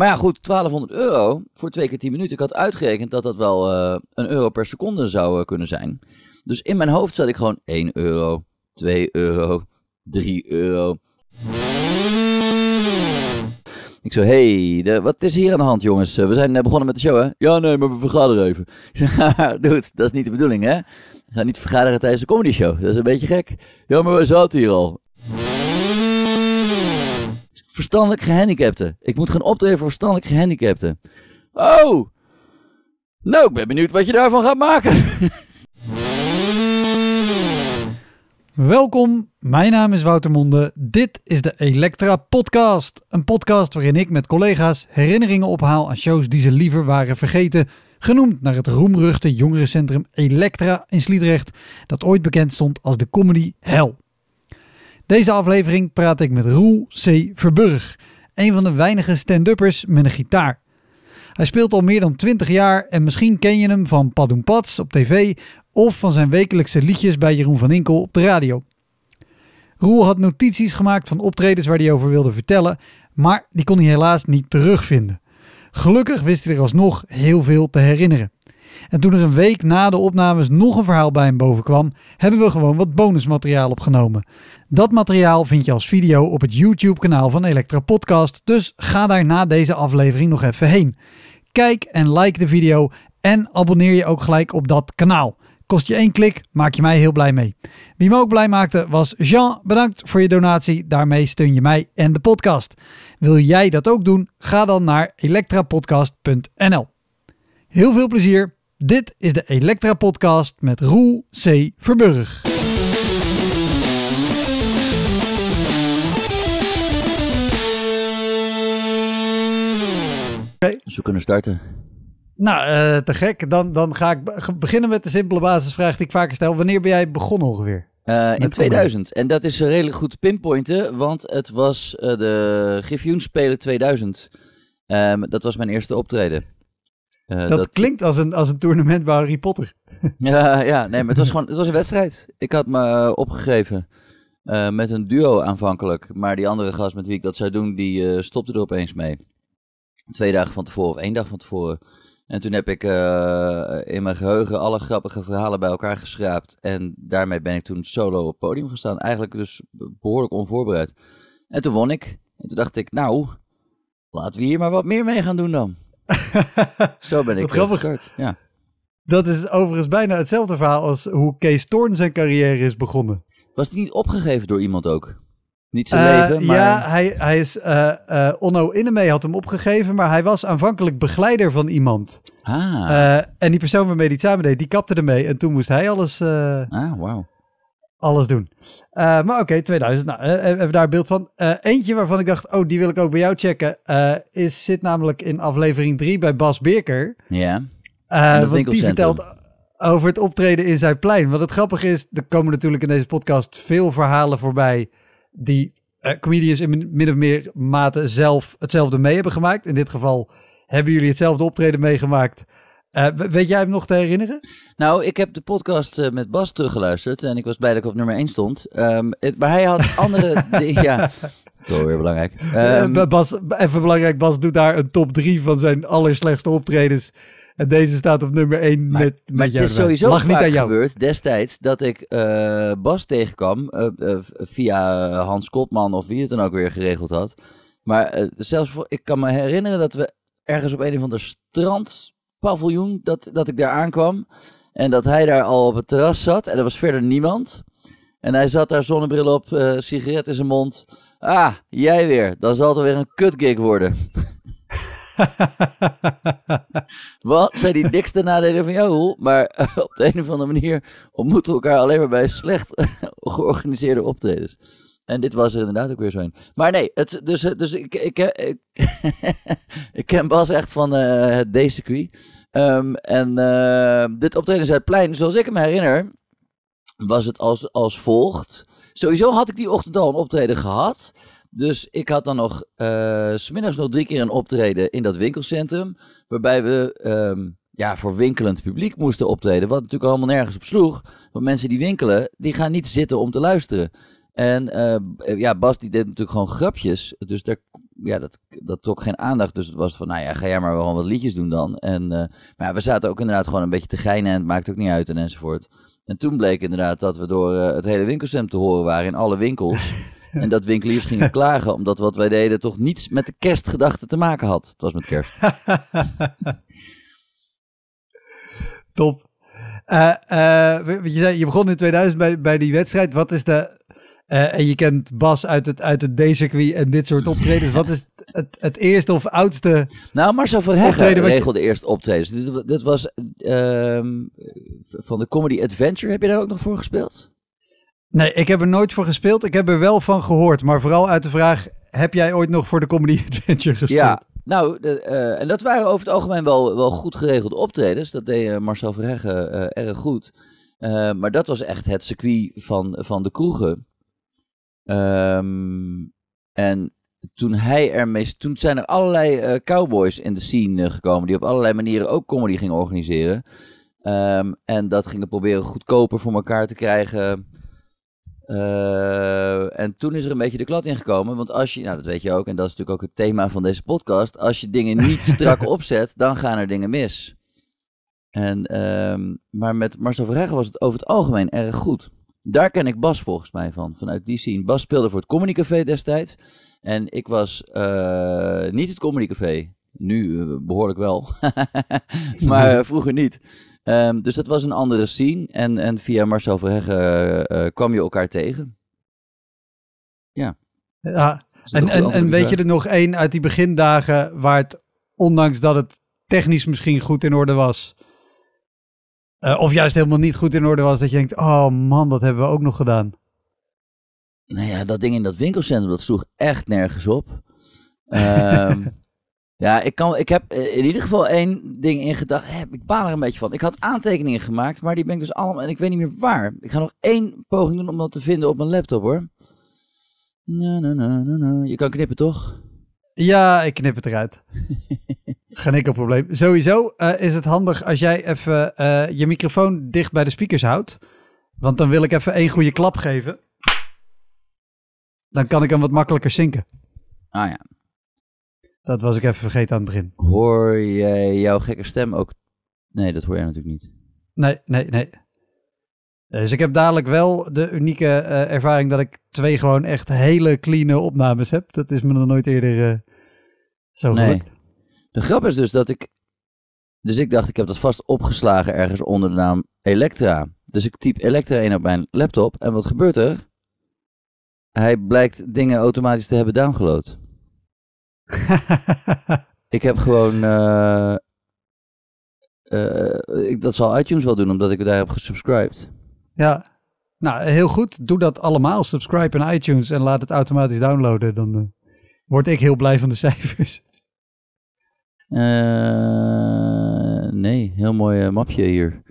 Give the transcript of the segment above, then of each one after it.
Maar ja, goed, 1200 euro voor twee keer 10 minuten. Ik had uitgerekend dat dat wel eh, een euro per seconde zou eh, kunnen zijn. Dus in mijn hoofd zat ik gewoon 1 euro, 2 euro, 3 euro. Ik zo, hé, hey, wat is hier aan de hand, jongens? Eh, we zijn begonnen met de show, hè? Ja, nee, maar we vergaderen even. Ik zei, dude, dat is niet de bedoeling, hè? We gaan niet vergaderen tijdens de comedy show. Dat is een beetje gek. Ja, maar we zaten hier al verstandelijk gehandicapten. Ik moet gaan optreden voor verstandelijk gehandicapten. Oh! Nou, ik ben benieuwd wat je daarvan gaat maken. Welkom, mijn naam is Wouter Monde. Dit is de Elektra Podcast. Een podcast waarin ik met collega's herinneringen ophaal aan shows die ze liever waren vergeten. Genoemd naar het roemruchte jongerencentrum Elektra in Sliedrecht, dat ooit bekend stond als de comedy Hell. Deze aflevering praat ik met Roel C. Verburg, een van de weinige stand-uppers met een gitaar. Hij speelt al meer dan 20 jaar en misschien ken je hem van Padum Pats op tv of van zijn wekelijkse liedjes bij Jeroen van Inkel op de radio. Roel had notities gemaakt van optredens waar hij over wilde vertellen, maar die kon hij helaas niet terugvinden. Gelukkig wist hij er alsnog heel veel te herinneren. En toen er een week na de opnames nog een verhaal bij hem bovenkwam, hebben we gewoon wat bonusmateriaal opgenomen. Dat materiaal vind je als video op het YouTube-kanaal van Elektra Podcast, dus ga daar na deze aflevering nog even heen. Kijk en like de video en abonneer je ook gelijk op dat kanaal. Kost je één klik, maak je mij heel blij mee. Wie me ook blij maakte was Jean. Bedankt voor je donatie. Daarmee steun je mij en de podcast. Wil jij dat ook doen? Ga dan naar elektrapodcast.nl. Heel veel plezier dit is de Elektra Podcast met Roel C. Verburg. Okay. Dus we kunnen starten. Nou, eh, te gek. Dan, dan ga ik beginnen met de simpele basisvraag die ik vaker stel. Wanneer ben jij begonnen ongeveer? Eh, in 2000. En dat is redelijk goed pinpointen, want het was eh, de Gifjoen Spelen 2000. Ehm, dat was mijn eerste optreden. Eh, dat, klinkt als een, als een toernooi bij Harry Potter. ja, ja, nee, maar het was gewoon het was een wedstrijd. Ik had me eh, opgegeven eh, met een duo aanvankelijk. Maar die andere gast met wie ik dat zou doen, die stopte er opeens mee. Twee dagen van tevoren of één dag van tevoren. En toen heb ik in mijn geheugen alle grappige verhalen bij elkaar geschraapt. En daarmee ben ik toen solo op het podium gestaan. Eigenlijk dus behoorlijk onvoorbereid. En toen won ik. En toen dacht ik, nou, laten we hier maar wat meer mee gaan doen dan. Zo ben ik dat grappig. Ja. Dat is overigens bijna hetzelfde verhaal als hoe Kees Thorn zijn carrière is begonnen. Was die niet opgegeven door iemand ook? Niet zijn eh, leven, maar... Ja, hij, hij is, eh, eh, Onno Innemee had hem opgegeven, maar hij was aanvankelijk begeleider van iemand. Ah. en die persoon waarmee hij het samen deed, die kapte ermee en toen moest hij alles... Ah, wauw alles doen. Eh, maar oké, 2000. Nou, hebben eh, daar een beeld van. Eh, eentje waarvan ik dacht, oh, die wil ik ook bij jou checken. is, zit namelijk in aflevering 3 bij Bas Beerker. Ja. Yeah. want die vertelt over het optreden in zijn plein. Want het grappige is, er komen natuurlijk in deze podcast veel verhalen voorbij die comedians in min of meer mate zelf hetzelfde mee hebben gemaakt. In dit geval hebben jullie hetzelfde optreden meegemaakt. Eh, weet jij hem nog te herinneren? Nou, ik heb de podcast eh, met Bas teruggeluisterd en ik was blij dat ik op nummer 1 stond. Ehm, maar hij had andere dingen. Ja, toch weer belangrijk. Ehm, eh, Bas, even belangrijk, Bas doet daar een top 3 van zijn allerslechtste optredens. En deze staat op nummer 1 met, met maar jou. Het is sowieso Lag gebeurd destijds dat ik Bas tegenkwam via Hans Kopman of wie het dan ook weer geregeld had. Maar zelfs voor, ik kan me herinneren dat we ergens op een of ander strand paviljoen dat, dat ik daar aankwam. En dat hij daar al op het terras zat. En er was verder niemand. En hij zat daar zonnebril op, eh, sigaret in zijn mond. Ah, jij weer. Dan zal het weer een kutgig worden. Wat? Zijn die dikste nadelen van jou, Roel? Maar eh, op de een of andere manier ontmoeten we elkaar alleen maar bij slecht georganiseerde optredens. En dit was er inderdaad ook weer zo een. Maar nee, het, dus, eh, dus ik, ik, eh, ik, ik ken Bas echt van eh, het D-circuit. Ehm, en dit optreden is het plein, zoals ik me herinner, was het als, als volgt. Sowieso had ik die ochtend al een optreden gehad. Dus ik had dan nog uh, smiddags nog drie keer een optreden in dat winkelcentrum. Waarbij we ehm, ja, voor winkelend publiek moesten optreden. Wat natuurlijk allemaal nergens op sloeg. Want mensen die winkelen, die gaan niet zitten om te luisteren. En eh, eh, ja, Bas die deed natuurlijk gewoon grapjes. Dus daar, ja, dat, dat trok geen aandacht. Dus het was van, nou ja, ga jij maar gewoon wat liedjes doen dan. En, eh, maar we zaten ook inderdaad gewoon een beetje te geinen en het maakt ook niet uit en enzovoort. En toen bleek inderdaad dat we door het hele winkelcentrum te horen waren in alle winkels. En dat winkeliers gingen klagen, omdat wat wij deden toch niets met de kerstgedachte te maken had. Het was met kerst. Top. je, begon in 2000 bij, bij die wedstrijd. Wat is de, eh, en je kent Bas uit het, uit het D-circuit en dit soort optredens. Wat is het, het, eerste of oudste Nou, Marcel Verheggen regelde je... eerst optredens. Dit, dit was ehm, van de Comedy Adventure. Heb je daar ook nog voor gespeeld? Nee, ik heb er nooit voor gespeeld. Ik heb er wel van gehoord. Maar vooral uit de vraag, heb jij ooit nog voor de Comedy Adventure gespeeld? Ja, nou, de, eh, en dat waren over het algemeen wel, wel goed geregelde optredens. Dat deed eh, Marcel Verheggen erg goed. maar dat was echt het circuit van, van de kroegen. Ehm, en toen hij ermee. Toen zijn er allerlei eh, cowboys in de scene eh, gekomen. die op allerlei manieren ook comedy gingen organiseren. Ehm, en dat gingen proberen goedkoper voor elkaar te krijgen. Eh, en toen is er een beetje de klad ingekomen. Want als je, nou dat weet je ook, en dat is natuurlijk ook het thema van deze podcast. Als je dingen niet strak opzet, dan gaan er dingen mis. En, ehm, maar met Marcel Verheggen was het over het algemeen erg goed. Daar ken ik Bas volgens mij van, vanuit die scene. Bas speelde voor het Comedy Café destijds. En ik was eh, niet het Comedy Café. Nu eh, behoorlijk wel, maar eh, vroeger niet. Ehm, dus dat was een andere scene. En, en via Marcel Verheggen kwam je elkaar tegen. Ja. ja en en, en weet je er nog één uit die begindagen waar het, ondanks dat het technisch misschien goed in orde was, eh, of juist helemaal niet goed in orde was, dat je denkt, oh man, dat hebben we ook nog gedaan. Nou ja, dat ding in dat winkelcentrum, dat sloeg echt nergens op. Ehm, ja, ik, kan, ik heb in ieder geval één ding in gedachten. Ik baal er een beetje van. Ik had aantekeningen gemaakt, maar die ben ik dus allemaal... En ik weet niet meer waar. Ik ga nog één poging doen om dat te vinden op mijn laptop, hoor. Na, na, na, na, na. Je kan knippen, toch? Ja, ik knip het eruit. Geen enkel probleem. Sowieso eh, is het handig als jij even eh, je microfoon dicht bij de speakers houdt. Want dan wil ik even één goede klap geven. Dan kan ik hem wat makkelijker zinken. Ah ja. Dat was ik even vergeten aan het begin. Hoor jij jouw gekke stem ook? Nee, dat hoor jij natuurlijk niet. Nee, nee, nee. Eh, dus ik heb dadelijk wel de unieke ervaring dat ik twee gewoon echt hele clean opnames heb. Dat is me nog nooit eerder zo nee. De grap is dus dat ik. Dus ik dacht, ik heb dat vast opgeslagen ergens onder de naam Elektra. Dus ik typ Elektra in op mijn laptop. En wat gebeurt er? Hij blijkt dingen automatisch te hebben downgeload. ik heb gewoon. Eh, eh, ik, dat zal iTunes wel doen, omdat ik daar heb gesubscribed. Ja, nou heel goed. Doe dat allemaal. Subscribe in iTunes en laat het automatisch downloaden. Dan eh, word ik heel blij van de cijfers. Eh, nee, heel mooi eh, mapje hier.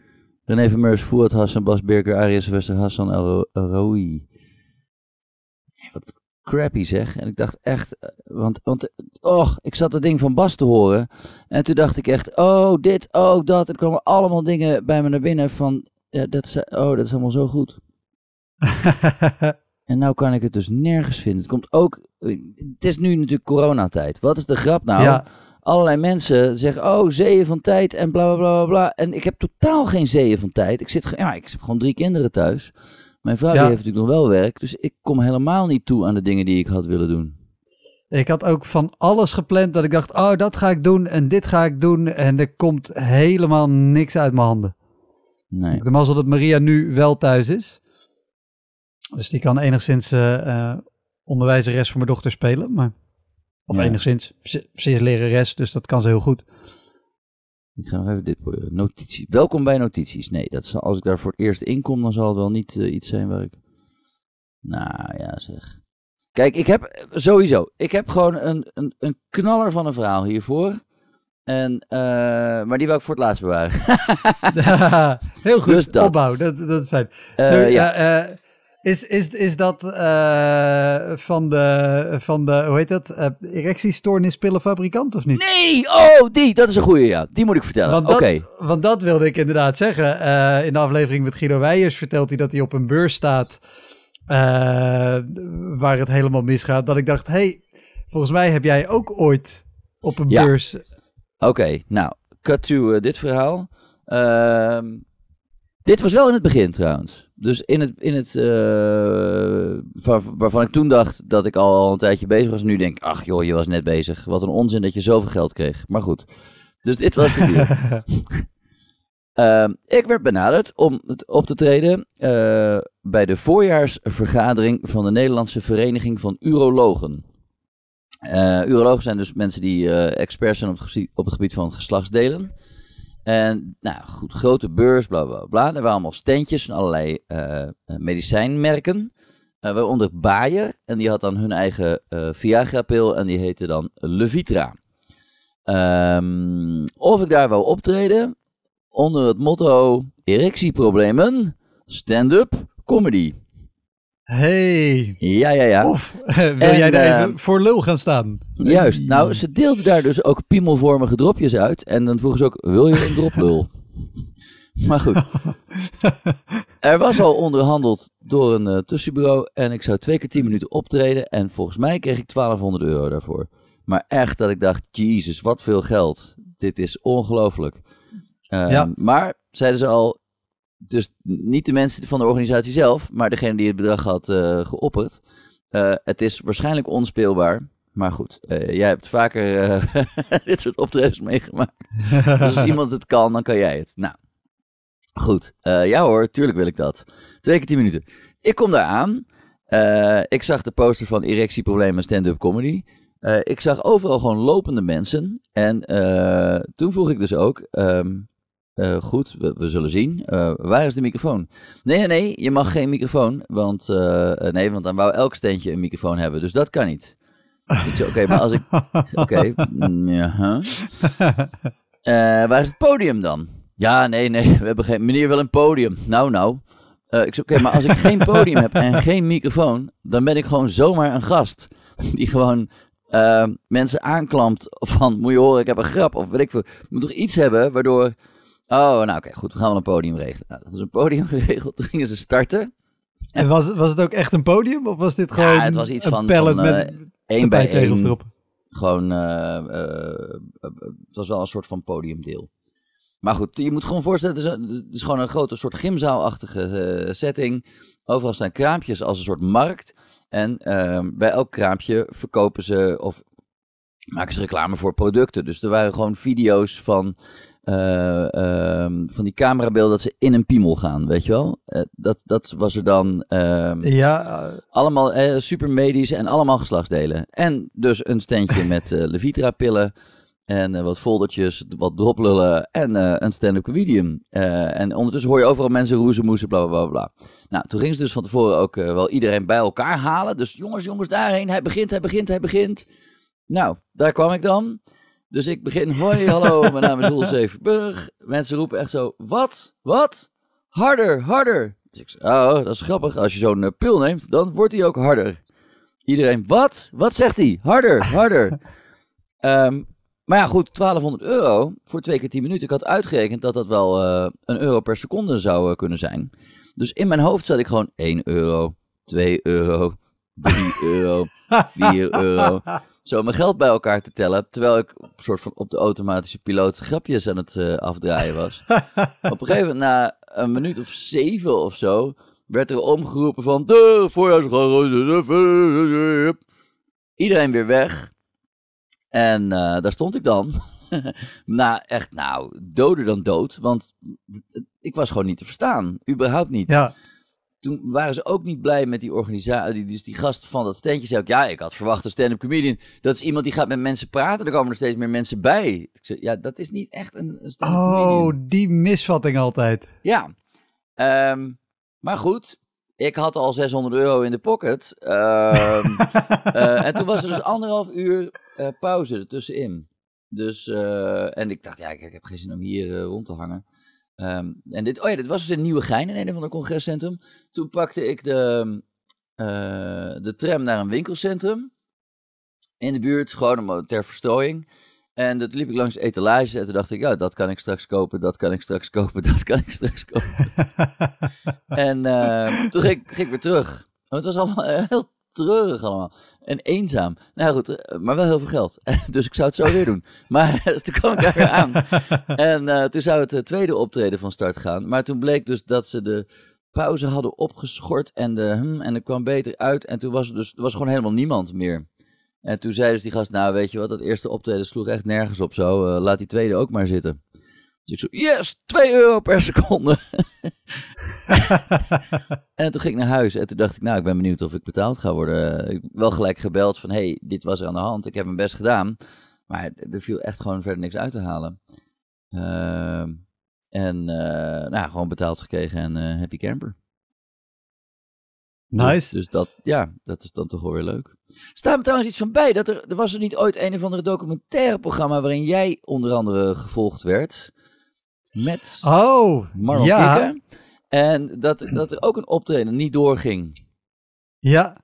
René Meurs Fouad Hassan, Bas Birker, Arias Wester, Hassan El Roui. Wat crappy zeg. En ik dacht echt, eh, want, want och, ik zat het ding van Bas te horen. En toen dacht ik echt, oh dit, oh dat. Er kwamen allemaal dingen bij me naar binnen van, ja, dat is, oh dat is allemaal zo goed. en nou kan ik het dus nergens vinden. Het komt ook, het is nu natuurlijk coronatijd. Wat is de grap nou? Ja allerlei mensen zeggen: Oh, zeeën van tijd en bla bla bla bla. En ik heb totaal geen zeeën van tijd. Ik, zit, ja, ik heb gewoon drie kinderen thuis. Mijn vrouw die heeft natuurlijk nog wel werk. Dus ik kom helemaal niet toe aan de dingen die ik had willen doen. Ik had ook van alles gepland dat ik dacht: Oh, dat ga ik doen en dit ga ik doen. En er komt helemaal niks uit mijn handen. Nee. de mazzel dat Maria nu wel thuis is. Dus die kan enigszins uh, onderwijzeres voor mijn dochter spelen. Maar. Of enigszins. Ze, is lerares, dus dat kan ze heel goed. Ik ga nog even dit proberen. Eh, notitie. Welkom bij notities. Nee, dat als ik daar voor het eerst in kom, dan zal het wel niet eh, iets zijn waar ik... Nou ja, zeg. Kijk, ik heb eh, sowieso. Ik heb gewoon een, een, een knaller van een verhaal hiervoor. En, maar die wil ik voor het laatst bewaren. Heel goed. Dus dat. Opbouw, dat, is fijn. Sorry, ja. Is, is, is dat eh, van, de, van de, hoe heet dat, uh, eh, erectiestoornispillenfabrikant of niet? Nee, oh, die, dat is een goede ja. Die moet ik vertellen, oké. Want dat wilde ik inderdaad zeggen. Eh, in de aflevering met Guido Weijers vertelt hij dat hij op een beurs staat waar het helemaal misgaat. Dat ik dacht, hey, volgens mij heb jij ook ooit op een ja. beurs... Oké, nou, cut to dit verhaal. Ehm dit was wel in het begin trouwens. Dus in het, in het eh, waarvan ik toen dacht dat ik al een tijdje bezig was. Nu denk ik, ach joh, je was net bezig. Wat een onzin dat je zoveel geld kreeg. Maar goed, dus dit was de deal. Ehm, ik werd benaderd om op te treden eh, bij de voorjaarsvergadering van de Nederlandse Vereniging van Urologen. Eh, urologen zijn dus mensen die experts zijn op het, op het gebied van geslachtsdelen. En nou goed, grote beurs, bla bla bla. Er waren allemaal standjes van allerlei eh, eh, medicijnmerken. Uh, waaronder Bayer. En die had dan hun eigen uh, Viagra-pil en die heette dan Levitra. Um, of ik daar wou optreden onder het motto erectieproblemen, stand-up comedy. Hey. Ja, ja, ja. Of wil jij daar even ehm, voor lul gaan staan? Juist. Nou, ze deelden daar dus ook piemelvormige dropjes uit. En dan vroegen ze ook, wil je een droplul? maar goed. er was al onderhandeld door een eh, tussenbureau. En ik zou twee keer tien minuten optreden. En volgens mij kreeg ik 1200 euro daarvoor. Maar echt dat ik dacht, jezus, wat veel geld. Dit is ongelooflijk. Ehm, maar, zeiden ze al, dus niet de mensen van de organisatie zelf, maar degene die het bedrag had eh, geopperd. Eh, het is waarschijnlijk onspeelbaar. Maar goed, eh, jij hebt vaker dit soort optredens meegemaakt. dus als iemand het kan, dan kan jij het. Nou, goed. ja hoor, tuurlijk wil ik dat. Twee keer tien minuten. Ik kom daar aan. ik zag de poster van erectieproblemen stand-up comedy. ik zag overal gewoon lopende mensen. En toen vroeg ik dus ook... Ehm, eh, goed, we, we, zullen zien. Eh, waar is de microfoon? Nee, nee, je mag geen microfoon. Want, eh, nee, want dan wou elk steentje een microfoon hebben. Dus dat kan niet. Oké, maar als ik. Oké. Mm, ja waar is het podium dan? Ja, nee, nee. We hebben geen. Meneer wil een podium. Nou, nou. ik zeg, oké, maar als ik geen podium heb en geen microfoon, dan ben ik gewoon zomaar een gast. Die gewoon mensen aanklampt van, moet je horen, ik heb een grap. Of weet ik veel. Ik moet toch iets hebben waardoor Oh, nou oké, goed. We gaan wel een podium regelen. Nou, dat is een podium geregeld. Toen gingen ze starten. En was, was het ook echt een podium? Of was dit gewoon ja, het was iets een van, een met eh, één bij één. Erop. Gewoon, eh, eh, het was wel een soort van podiumdeel. Maar goed, je moet gewoon voorstellen, het is, het is gewoon een grote soort gymzaalachtige setting. Overal staan kraampjes als een soort markt. En ehm, bij elk kraampje verkopen ze of maken ze reclame voor producten. Dus er waren gewoon video's van eh, ehm, van die camerabeelden dat ze in een piemel gaan, weet je wel? Eh, dat, dat was er dan. Ehm, ja. Eh, allemaal super medisch en allemaal geslachtsdelen. En dus een standje met Levitra-pillen. En wat foldertjes, wat droplullen en een stand-up comedian. en ondertussen hoor je overal mensen moezen, bla bla bla. Nou, toen ging ze dus van tevoren ook wel iedereen bij elkaar halen. Dus jongens, jongens, daarheen. Hij begint, hij begint, hij begint. Nou, daar kwam ik dan. Dus ik begin, hoi, hallo, mijn naam is Roel Zevenburg. Mensen roepen echt zo, wat, wat? Harder, harder. Dus ik zeg, oh, dat is grappig. Als je zo'n eh, pil neemt, dan wordt hij ook harder. Iedereen, wat? Wat zegt hij? Harder, harder. Ehm, maar ja, goed, 1200 euro voor twee keer 10 minuten. Ik had uitgerekend dat dat wel eh, een euro per seconde zou eh, kunnen zijn. Dus in mijn hoofd zat ik gewoon 1 euro, 2 euro, 3 euro, 4 euro zo mijn geld bij elkaar te tellen. Terwijl ik een soort van op de automatische piloot grapjes aan het eh, afdraaien was. op een gegeven moment, na een minuut of zeven of zo, werd er omgeroepen van... De Iedereen weer weg. En eh, daar stond ik dan. nou, echt, nou, doder dan dood. Want ik was gewoon niet te verstaan. Überhaupt niet. Ja toen waren ze ook niet blij met die organisatie. Dus die gast van dat standje zei ook: Ja, ik had verwacht een stand-up comedian. Dat is iemand die gaat met mensen praten. Er komen er steeds meer mensen bij. Ik ja, dat is niet echt een, stand-up oh, comedian. Oh, die misvatting altijd. Ja. Ehm, maar goed, ik had al 600 euro in de pocket. Ehm, eh, en toen was er dus anderhalf uur eh, pauze ertussenin. Dus, eh, en ik dacht, ja, ik, heb geen zin om hier rond te hangen. Ehm, en dit, oh ja, dit was dus in Gein in een van de congrescentrum. Toen pakte ik de, eh, de tram naar een winkelcentrum in de buurt, gewoon ter verstrooiing. En dat liep ik langs etalages en toen dacht ik, ja, dat kan ik straks kopen, dat kan ik straks kopen, dat kan ik straks kopen. en ehm, toen ging, ging, ik weer terug. Want het was allemaal eh, heel treurig allemaal. En eenzaam. Nou ja, goed, eh, maar wel heel veel geld. dus ik zou het zo weer doen. Maar dus toen kwam ik daar weer aan. En eh, toen zou het eh, tweede optreden van start gaan. Maar toen bleek dus dat ze de pauze hadden opgeschort. En, de, hm, en het kwam beter uit. En toen was er dus was gewoon helemaal niemand meer. En toen zei dus die gast, nou weet je wat, dat eerste optreden sloeg echt nergens op zo. laat die tweede ook maar zitten. Dus ik yes, 2 euro per seconde. en toen ging ik naar huis en toen dacht ik, nou, ik ben benieuwd of ik betaald ga worden. Ik wel gelijk gebeld van, hey, dit was er aan de hand. Ik heb mijn best gedaan, maar er viel echt gewoon verder niks uit te halen. Ehm, en eh, nou, gewoon betaald gekregen en eh, happy camper. Dus- nice. Dus, dat, ja, dat is dan toch wel weer leuk. Staat me trouwens iets van bij, dat er, er was er niet ooit een of andere documentaire programma waarin jij onder andere gevolgd werd met oh, Marlon ja. Kikken. En dat, dat er ook een optreden niet doorging. Ja,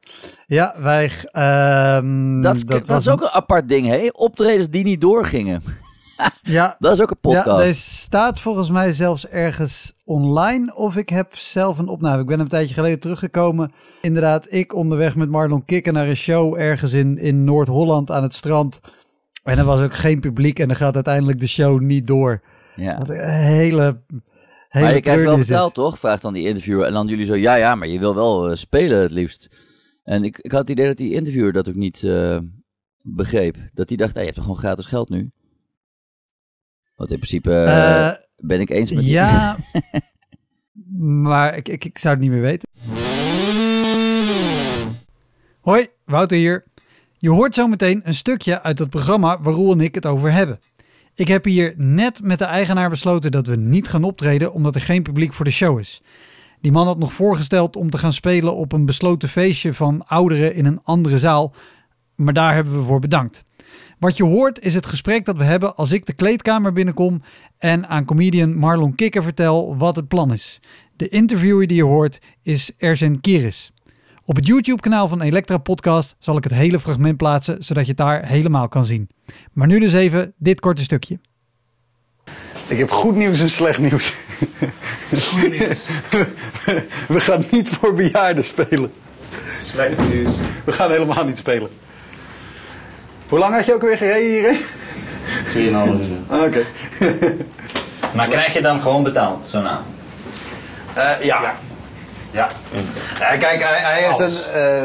ja wij. dat, ehm, dat, is ook een apart ding, hè? Optredens die niet doorgingen. ja, dat is ook een podcast. Ja, deze staat volgens mij zelfs ergens online. Of ik heb zelf een opname. Ik ben een tijdje geleden teruggekomen. Inderdaad, ik onderweg met Marlon Kikken naar een show ergens in, in Noord-Holland aan het strand. En er was ook geen publiek en dan gaat uiteindelijk de show niet door. Ja. Wat een hele... hele maar je krijgt wel betaald, toch? Vraagt dan die interviewer. En dan jullie zo, ja, ja, maar je wil wel eh, spelen het liefst. En ik, ik had het idee dat die interviewer dat ook niet eh, begreep. Dat hij dacht, hey, je hebt toch gewoon gratis geld nu? Want in principe eh, ben ik eens met Ja, maar ik, ik, ik zou het niet meer weten. Hoi, Wouter hier. Je hoort zo meteen een stukje uit het programma waar Roel en ik het over hebben. Ik heb hier net met de eigenaar besloten dat we niet gaan optreden omdat er geen publiek voor de show is. Die man had nog voorgesteld om te gaan spelen op een besloten feestje van ouderen in een andere zaal, maar daar hebben we voor bedankt. Wat je hoort is het gesprek dat we hebben als ik de kleedkamer binnenkom en aan comedian Marlon Kikker vertel wat het plan is. De interviewer die je hoort is Erzen Kiris. Op het YouTube-kanaal van Elektra Podcast zal ik het hele fragment plaatsen, zodat je het daar helemaal kan zien. Maar nu dus even dit korte stukje. Ik heb goed nieuws en slecht nieuws. Goed nieuws. We gaan niet voor bejaarden spelen. Slecht nieuws. We gaan helemaal niet spelen. Hoe lang had je ook weer gereden hierheen? 2,5 uur. Ah, oké. maar krijg je dan gewoon betaald, zo naam? Eh, ja. ja. Ja. hij eh, kijk, hij, hij heeft een... Eh,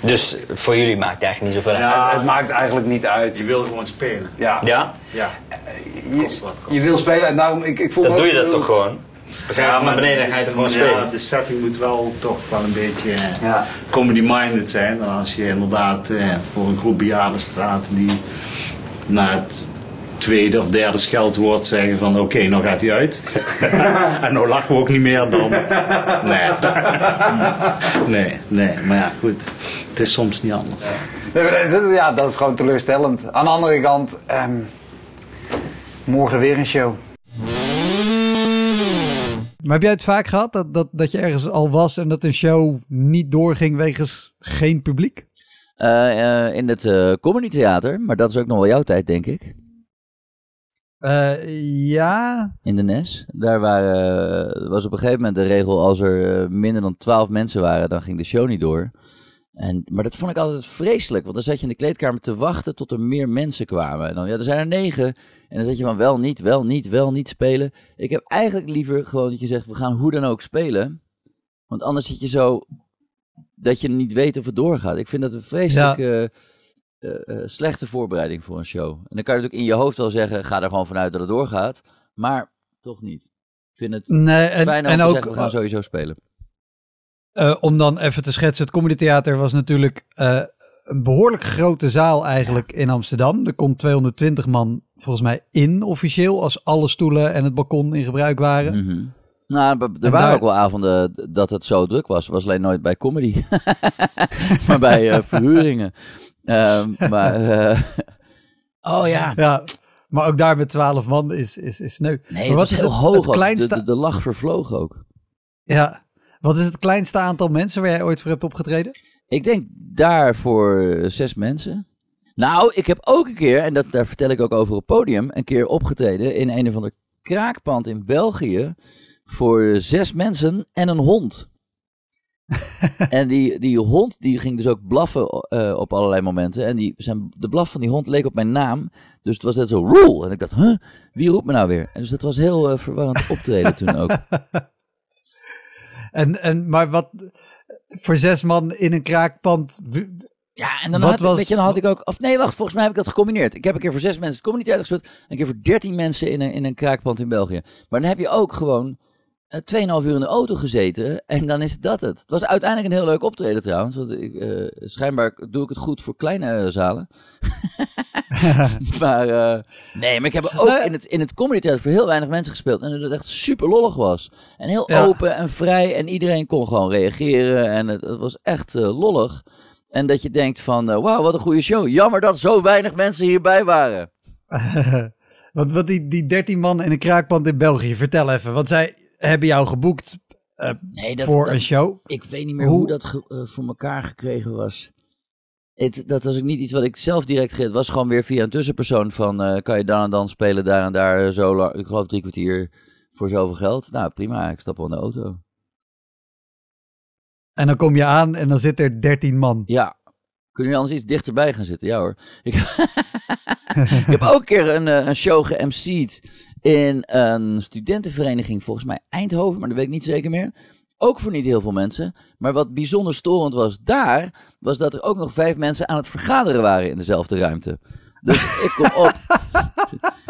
dus voor jullie maakt het eigenlijk niet zoveel uit? Ja, het maakt eigenlijk niet uit. Je wil gewoon spelen. Ja. Ja? Ja. Eh, je, kost wat, kost. je wil spelen en nou, daarom... Ik, ik voel dat doe je dat toch gewoon? Begrijp ja, maar beneden ga je toch gewoon spelen? de setting moet wel toch wel een beetje comedy-minded zijn. Als je inderdaad eh, voor een groep bejaarden staat die naar het tweede of derde scheldwoord zeggen van oké, nou gaat hij uit. en nou lachen we ook niet meer dan. Nee. nee, nee, maar ja, goed. Het is soms niet anders. ja, dat is gewoon teleurstellend. Aan de andere kant, ehm, morgen weer een show. Maar heb jij het vaak gehad dat, dat, dat je ergens al was en dat een show niet doorging wegens geen publiek? Eh, eh, in het uh, comedy theater, maar dat is ook nog wel jouw tijd, denk ik. Eh, ja. In de NES. Daar waren, eh, was op een gegeven moment de regel: als er eh, minder dan 12 mensen waren, dan ging de show niet door. En, maar dat vond ik altijd vreselijk, want dan zat je in de kleedkamer te wachten tot er meer mensen kwamen. En dan, ja, er zijn er negen. En dan zat je van wel niet, wel niet, wel niet spelen. Ik heb eigenlijk liever gewoon dat je zegt: we gaan hoe dan ook spelen. Want anders zit je zo dat je niet weet of het doorgaat. Ik vind dat een vreselijk. Eh, eh, slechte voorbereiding voor een show. En dan kan je natuurlijk in je hoofd wel zeggen, ga er gewoon vanuit dat het doorgaat. Maar toch niet. Ik vind het nee, en, fijn om en te ook, we gaan eh, sowieso spelen. om dan even te schetsen, het Comedy Theater was natuurlijk een behoorlijk grote zaal eigenlijk in Amsterdam. Er kon 220 man volgens mij in officieel, als alle stoelen en het balkon in gebruik waren. Mhm. Nou, er waren ook wel avonden dat het zo druk was. Was alleen nooit bij comedy, maar bij uh, verhuringen. Ehm, maar, eh, oh ja. ja. Maar ook daar met twaalf man is, is, is Nee, maar wat is heel het, hoog. Het kleinste... de, lach vervloog ook. Ja. Wat is het kleinste aantal mensen waar jij ooit voor hebt opgetreden? Ik denk daar voor eh, zes mensen. Nou, ik heb ook een keer, en dat, daar vertel ik ook over op podium, een keer opgetreden in een of de kraakpand in België voor eh, zes mensen en een hond en die, die hond die ging dus ook blaffen eh, op allerlei momenten. En die, zijn, de blaf van die hond leek op mijn naam. Dus het was net zo roel. En ik dacht, huh, wie roept me nou weer? En dus dat was heel eh, verwarrend optreden toen ook. en, en, maar wat voor zes man in een kraakpand. Ja, en dan had, ik, weet je, dan had ik ook. Of nee, wacht, volgens mij heb ik dat gecombineerd. Ik heb een keer voor zes mensen het community uitgespeeld. En een keer voor dertien mensen in een, in een kraakpand in België. Maar dan heb je ook gewoon 2,5 eh, uur in de auto gezeten en dan is dat het. Het was uiteindelijk een heel leuk optreden trouwens. Want ik, eh, schijnbaar doe ik het goed voor kleine zalen. maar eh, nee, maar ik heb ook in het, in het comedy theater voor heel weinig mensen gespeeld. En dat het echt super lollig was. En heel open en vrij en iedereen kon gewoon reageren. En het, het was echt lollig. En dat je denkt van, wauw, wat een goede show. Jammer dat zo weinig mensen hierbij waren. Want wat die, die 13 man in een kraakpand in België, vertel even. Want zij, hebben jou geboekt eh, voor een show. Ik weet niet meer hoe, dat eh, voor elkaar gekregen was. dat was ook niet iets wat ik zelf direct gered. Het was gewoon weer via een tussenpersoon van eh, kan je dan en dan spelen, daar en daar, zo lang, ik geloof drie kwartier voor zoveel geld. Nou prima, ik stap wel in de auto. En dan kom je aan en dan zit er dertien man. Ja. Kunnen jullie anders iets dichterbij gaan zitten? Ja hoor. Ik, heb ook een keer een, een show geMC'd in een studentenvereniging, volgens mij Eindhoven, maar dat weet ik niet zeker meer. Ook voor niet heel veel mensen. Maar wat bijzonder storend was daar, was dat er ook nog vijf mensen aan het vergaderen waren in dezelfde ruimte. Dus ik kom op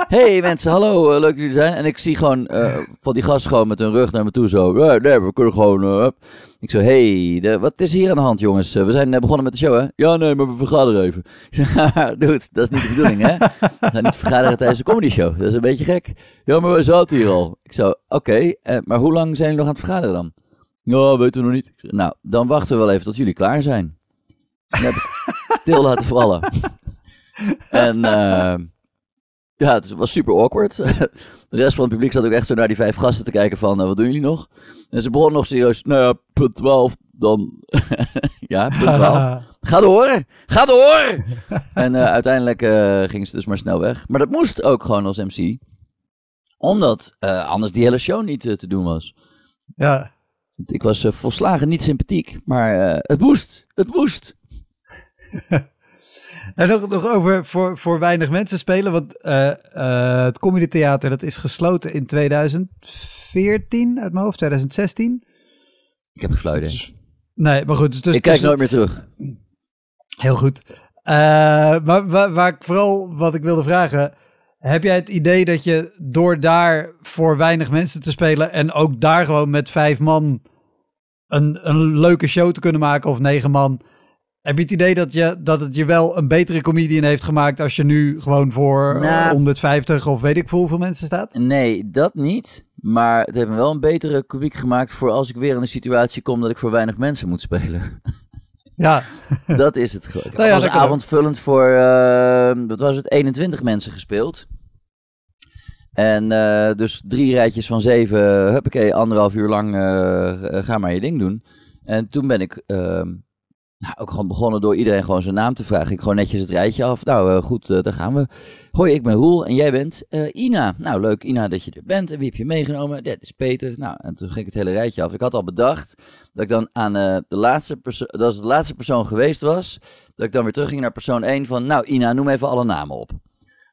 hey mensen, hallo, eh, leuk dat jullie zijn. En ik zie gewoon uh, van die gast gewoon met hun rug naar me toe zo. Nee, eh, nee we kunnen gewoon... ik zo, hey, wat is hier aan de hand jongens? we zijn begonnen met de show hè? Ja, nee, maar we vergaderen even. Dude, dat is niet de bedoeling hè? We gaan niet vergaderen tijdens een comedy show. Dat is een beetje gek. Ja, maar wij zaten hier al. Ik zo, oké, maar hoe lang zijn jullie nog aan het vergaderen dan? Ja, weten we nog niet. nou, dan wachten we wel even tot jullie klaar zijn. stil laten vallen. en... Ja, het was super awkward. De rest van het publiek zat ook echt zo naar die vijf gasten te kijken van, eh, wat doen jullie nog? En ze begonnen nog serieus, nou ja, punt 12, dan... ja, punt 12. Ga door, ga door! en eh, uiteindelijk uh, gingen ze dus maar snel weg. Maar dat moest ook gewoon als MC. Omdat anders die hele show niet te doen was. Ja. Ik was volslagen niet sympathiek, maar het moest, het moest. En nog, nog over voor, voor weinig mensen spelen. Want uh, het Comedy Theater dat is gesloten in 2014 uit mijn hoofd, 2016. Ik heb gefluiten. nee, maar goed. Dus, ik kijk nooit meer terug. Heel goed. maar eh, waar ik vooral wat ik wilde vragen. Heb jij het idee dat je door daar voor weinig mensen te spelen en ook daar gewoon met vijf man een, een leuke show te kunnen maken of negen man, heb je het idee dat, je, dat het je wel een betere comedian heeft gemaakt als je nu gewoon voor 150 nou. of weet ik veel hoeveel mensen staat? Nee, dat niet. Maar het heeft me wel een betere komiek gemaakt voor als ik weer in een situatie kom dat ik voor weinig mensen moet spelen. Ja. dat is het gewoon. Dat nou was avondvullend voor, uh, wat was het, 21 mensen gespeeld. En eh, dus drie rijtjes van zeven, huppakee, anderhalf uur lang, eh, ga maar je ding doen. En toen ben ik ehm, nou, ook gewoon begonnen door iedereen gewoon zijn naam te vragen. Ik gewoon netjes het rijtje af. Nou, eh, goed, uh, daar gaan we. Hoi, ik ben Roel en jij bent eh, Ina. Nou, leuk Ina dat je er bent. En wie heb je meegenomen? Dit is Peter. Nou, en toen ging ik het hele rijtje af. Ik had al bedacht dat ik dan aan de laatste persoon, dat als de laatste persoon geweest was, dat ik dan weer terugging naar persoon 1 van, nou Ina, noem even alle namen op.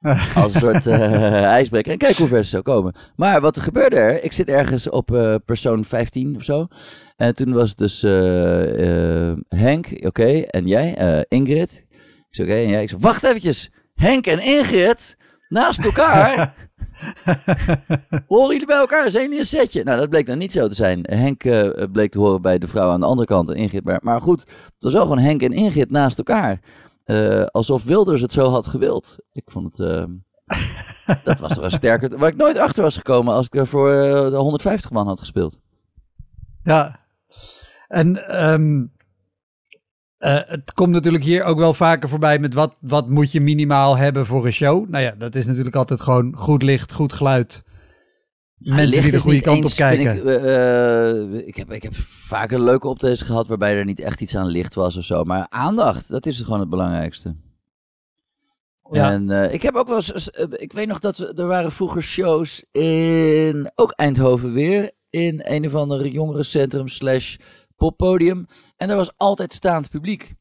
Als een soort eh, ijsbreker. En kijk hoe ver ze zou komen. Maar wat er gebeurde er? Ik zit ergens op eh, persoon 15 of zo. En toen was het dus eh, Henk, oké, en jij, Ingrid. Ik oké, en jij. Ik zei, wacht eventjes. Henk en Ingrid, naast elkaar. horen jullie bij elkaar? Zijn jullie een setje? Nou, dat bleek dan niet zo te zijn. Henk bleek te horen bij de vrouw aan de andere kant en Ingrid. Maar, maar goed, het was wel gewoon Henk en Ingrid naast elkaar. Eh, alsof Wilders het zo had gewild. Ik vond het. Ehm, dat was toch een sterker. Waar ik nooit achter was gekomen als ik er eh, voor eh, de 150 man had gespeeld. Ja. En ehm, het komt natuurlijk hier ook wel vaker voorbij met wat, wat moet je minimaal hebben voor een show. Nou ja, dat is natuurlijk altijd gewoon goed licht, goed geluid mensen die de dus goede kant eens, op kijken. Ik, eh, eh, ik, heb, ik heb vaker leuke optredens gehad waarbij er niet echt iets aan licht was of zo. Maar aandacht, dat is gewoon het belangrijkste. Ja. En eh, ik heb ook wel eens, ik weet nog dat er waren vroeger shows in, ook Eindhoven weer, in een of andere jongerencentrum slash poppodium. En er was altijd staand publiek.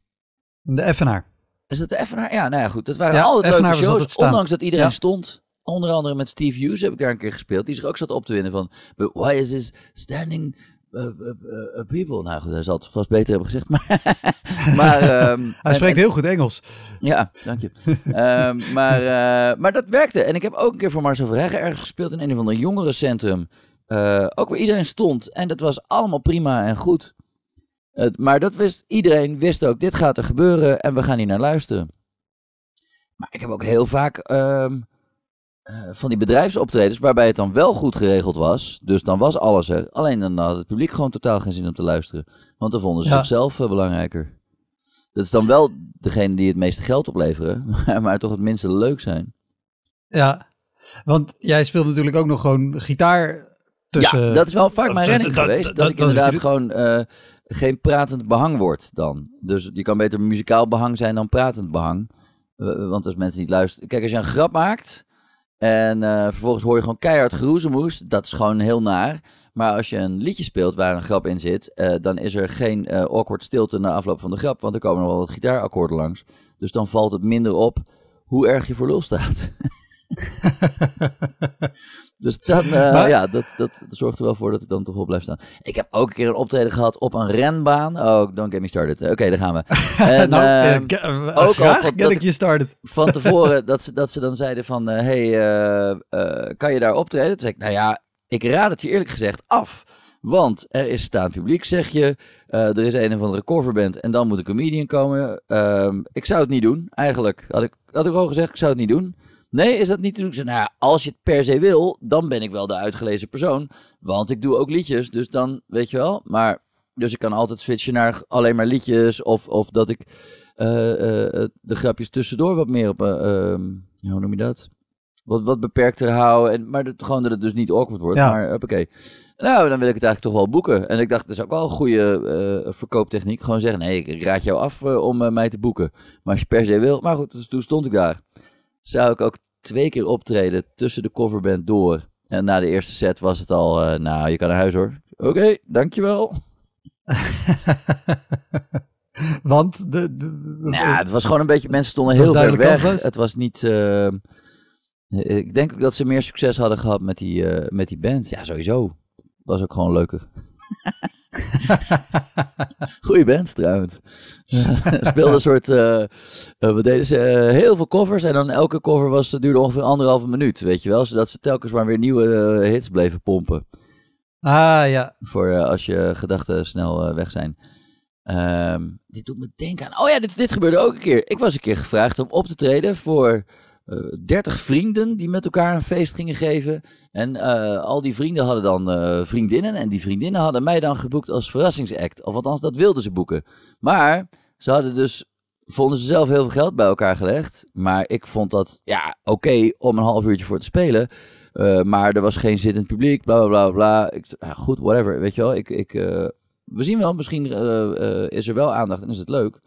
De Effenaar. Is dat de Effenaar? Ja, nou ja, goed. Dat waren ja, altijd leuke shows, ondanks dat iedereen stond. Onder andere met Steve Hughes heb ik daar een keer gespeeld. Die zich ook zat op te winnen van... Why is this standing eh, eh, eh, people? Nou hij zal het vast beter hebben gezegd. Maar, maar ehm, hij spreekt heel goed Engels. Ja, dank je. Ehm, maar, maar dat werkte. En ik heb ook een keer voor Marcel Verheggen ergens gespeeld... in een van de jongerencentrum. ook waar iedereen stond. En dat was allemaal prima en goed. maar dat wist, iedereen wist ook, dit gaat er gebeuren en we gaan hier naar luisteren. Maar ik heb ook heel vaak ehm, eh, van die bedrijfsoptredens waarbij het dan wel goed geregeld was. Dus dan was alles er. Alleen dan had het publiek gewoon totaal geen zin om te luisteren. Want dan vonden ze zichzelf eh, belangrijker. Dat is dan wel degene die het meeste geld opleveren, maar, toch het minste leuk zijn. Ja, want jij speelde natuurlijk ook nog gewoon gitaar tussen... Ja, dat is wel vaak mijn redding geweest. Dat, ik inderdaad gewoon eh, geen pratend behang word dan. Dus je kan beter muzikaal behang zijn dan pratend behang. want als mensen niet luisteren... Kijk, als je een grap maakt en eh, vervolgens hoor je gewoon keihard geroezemoes. Dat is gewoon heel naar. Maar als je een liedje speelt waar een grap in zit, eh, dan is er geen uh, awkward stilte na afloop van de grap. Want er komen nog wel wat gitaarakkoorden langs. Dus dan valt het minder op hoe erg je voor lul staat. Dus dan, eh, ja, dat, dat, zorgt er wel voor dat ik dan toch op blijf staan. Ik heb ook een keer een optreden gehad op een renbaan. Oh, don't get me started. Eh, oké, daar gaan we. Nou, en, ehm, eh, ook al van, ik je started. Van tevoren dat ze, dat ze dan zeiden van, hey, kan je daar optreden? Toen zei ik, nou ja, ik raad het je eerlijk gezegd af. Want er is staand publiek, zeg je. er is een of andere coverband en dan moet een comedian komen. Ehm, ik zou het niet doen, eigenlijk. Had ik, had ik al gezegd, ik zou het niet doen. Nee, is dat niet te Zei, nou als je het per se wil, dan ben ik wel de uitgelezen persoon. Want ik doe ook liedjes, dus dan weet je wel. Maar, dus ik kan altijd switchen naar alleen maar liedjes. Of, of dat ik eh, eh, eh, de grapjes tussendoor wat meer op. Uh, hoe noem je dat? Wat, wat beperkter houden. En, maar dat, gewoon dat het dus niet awkward wordt. Ja. Maar oké. Nou, dan wil ik het eigenlijk toch wel boeken. En ik dacht, dat is ook wel een goede verkooptechniek. Gewoon zeggen, nee, ik raad jou af om mij te boeken. Maar als je per se wil. Maar goed, dus toen stond ik daar zou ik ook twee keer optreden tussen de coverband door. En na de eerste set was het al, eh, nou, je kan naar huis hoor. Oké, dankjewel. Want? De, de, ja, nou, het was gewoon een beetje, mensen stonden heel ver weg. Het was niet... Eh, ik denk ook dat ze meer succes hadden gehad met die, eh, met die band. Ja, sowieso. Was ook gewoon leuker. Goeie band trouwens. Speelde een soort. Eh, eh, we deden ze, eh, heel veel covers en dan elke cover was, duurde ongeveer anderhalve minuut, weet je wel. Zodat ze telkens maar weer nieuwe hits bleven pompen. Ah ja. Voor als je gedachten snel weg zijn. Ehm, dit doet me denken aan. Oh ja, dit, dit gebeurde ook een keer. Ik was een keer gevraagd om op te treden voor eh, dertig vrienden die met elkaar een feest gingen geven. En eh, al die vrienden hadden dan eh, vriendinnen. En die vriendinnen hadden mij dan geboekt als verrassingsact. Of althans, dat wilden ze boeken. Maar ze hadden dus vonden ze zelf heel veel geld bij elkaar gelegd. Maar ik vond dat, ja, oké om een half uurtje voor te spelen. maar er was geen zittend publiek, bla bla bla Ik, goed, whatever, weet je wel. Ik, ik, we zien wel, misschien is er wel aandacht en is het leuk.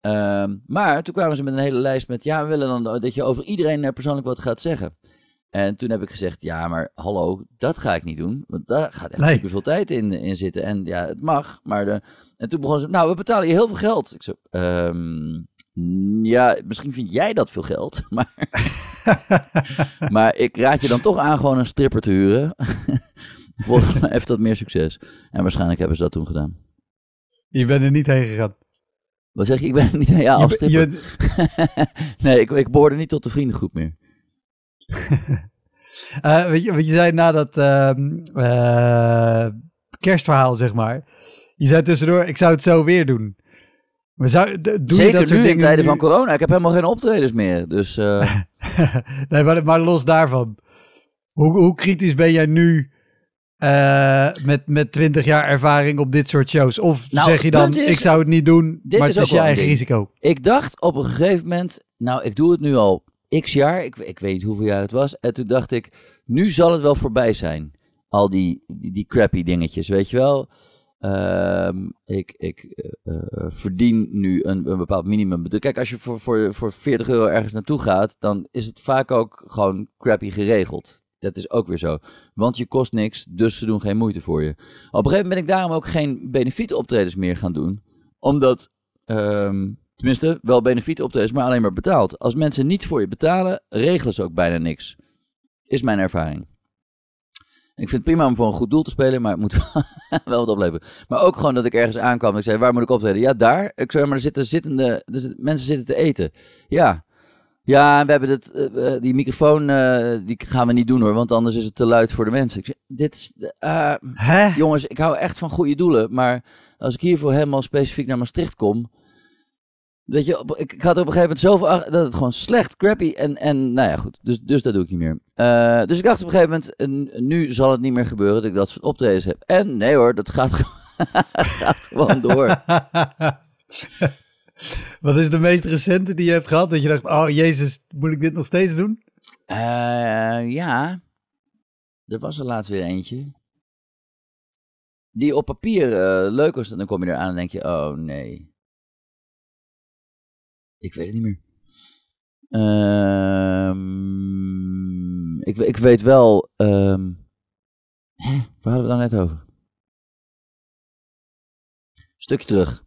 Ehm, maar toen kwamen ze met een hele lijst met, ja, we willen dan dat je over iedereen eh, persoonlijk wat gaat zeggen. En toen heb ik gezegd, ja, maar hallo, dat ga ik niet doen. Want daar gaat echt nee. veel tijd in, in zitten. En ja, het mag. Maar de... En toen begon ze, nou, we betalen je heel veel geld. Ik zei: ehm, ja, misschien vind jij dat veel geld. Maar, maar ik raad je dan toch aan gewoon een stripper te huren. Volgens mij heeft dat meer succes. En waarschijnlijk hebben ze dat toen gedaan. Je bent er niet heen gegaan. Wat zeg je? Ik ben niet aan ja, nee, ik, ik behoorde niet tot de vriendengroep meer. Eh, weet je, wat je zei na dat ehm, eh, kerstverhaal, zeg maar. Je zei tussendoor, ik zou het zo weer doen. Maar zou, doe Zeker je dat nu, soort dingen in tijden van corona. Ik heb helemaal geen optredens meer, dus... Eh. nee, maar, maar, los daarvan. Hoe, hoe kritisch ben jij nu eh, met, met 20 jaar ervaring op dit soort shows? Of nou, zeg je dan, ik zou het niet doen, maar het is je eigen risico? Ik dacht op een gegeven moment, nou ik doe het nu al x jaar, ik, ik weet niet hoeveel jaar het was. En toen dacht ik, nu zal het wel voorbij zijn. Al die, die, crappy dingetjes, weet je wel. Ehm, ik ik eh, eh, verdien nu een, een bepaald minimum. Kijk, als je voor, voor, voor 40 euro ergens naartoe gaat, dan is het vaak ook gewoon crappy geregeld dat is ook weer zo. Want je kost niks, dus ze doen geen moeite voor je. Op een gegeven moment ben ik daarom ook geen benefietoptredens meer gaan doen. Omdat, ehm, tenminste, wel benefietoptredens, maar alleen maar betaald. Als mensen niet voor je betalen, regelen ze ook bijna niks. Is mijn ervaring. Ik vind het prima om voor een goed doel te spelen, maar het moet wel wat opleveren. Maar ook gewoon dat ik ergens aankwam en ik zei, waar moet ik optreden? Ja, daar. Ik zei, maar er zitten zittende, mensen zitten te eten. Ja, ja, we hebben het, eh, die microfoon, eh, die gaan we niet doen hoor, want anders is het te luid voor de mensen. dit is, uh, jongens, ik hou echt van goede doelen, maar als ik hiervoor helemaal specifiek naar Maastricht kom, weet je, op- ik, ik had op een gegeven moment zoveel dat het gewoon slecht, crappy en, en nou ja, goed, dus, dus dat doe ik niet meer. dus ik dacht op een gegeven moment, en nu zal het niet meer gebeuren dat ik dat soort optredens heb. En nee hoor, dat gaat, gaat gewoon door. Wat is de meest recente die je hebt gehad? Dat je dacht, oh jezus, moet ik dit nog steeds doen? Eh, ja, er was er laatst weer eentje. Die op papier eh, leuk was, en dan kom je eraan en denk je, oh nee. Ik weet het niet meer. Um, ik, ik weet wel. Um, hè, waar hadden we het dan nou net over? stukje terug.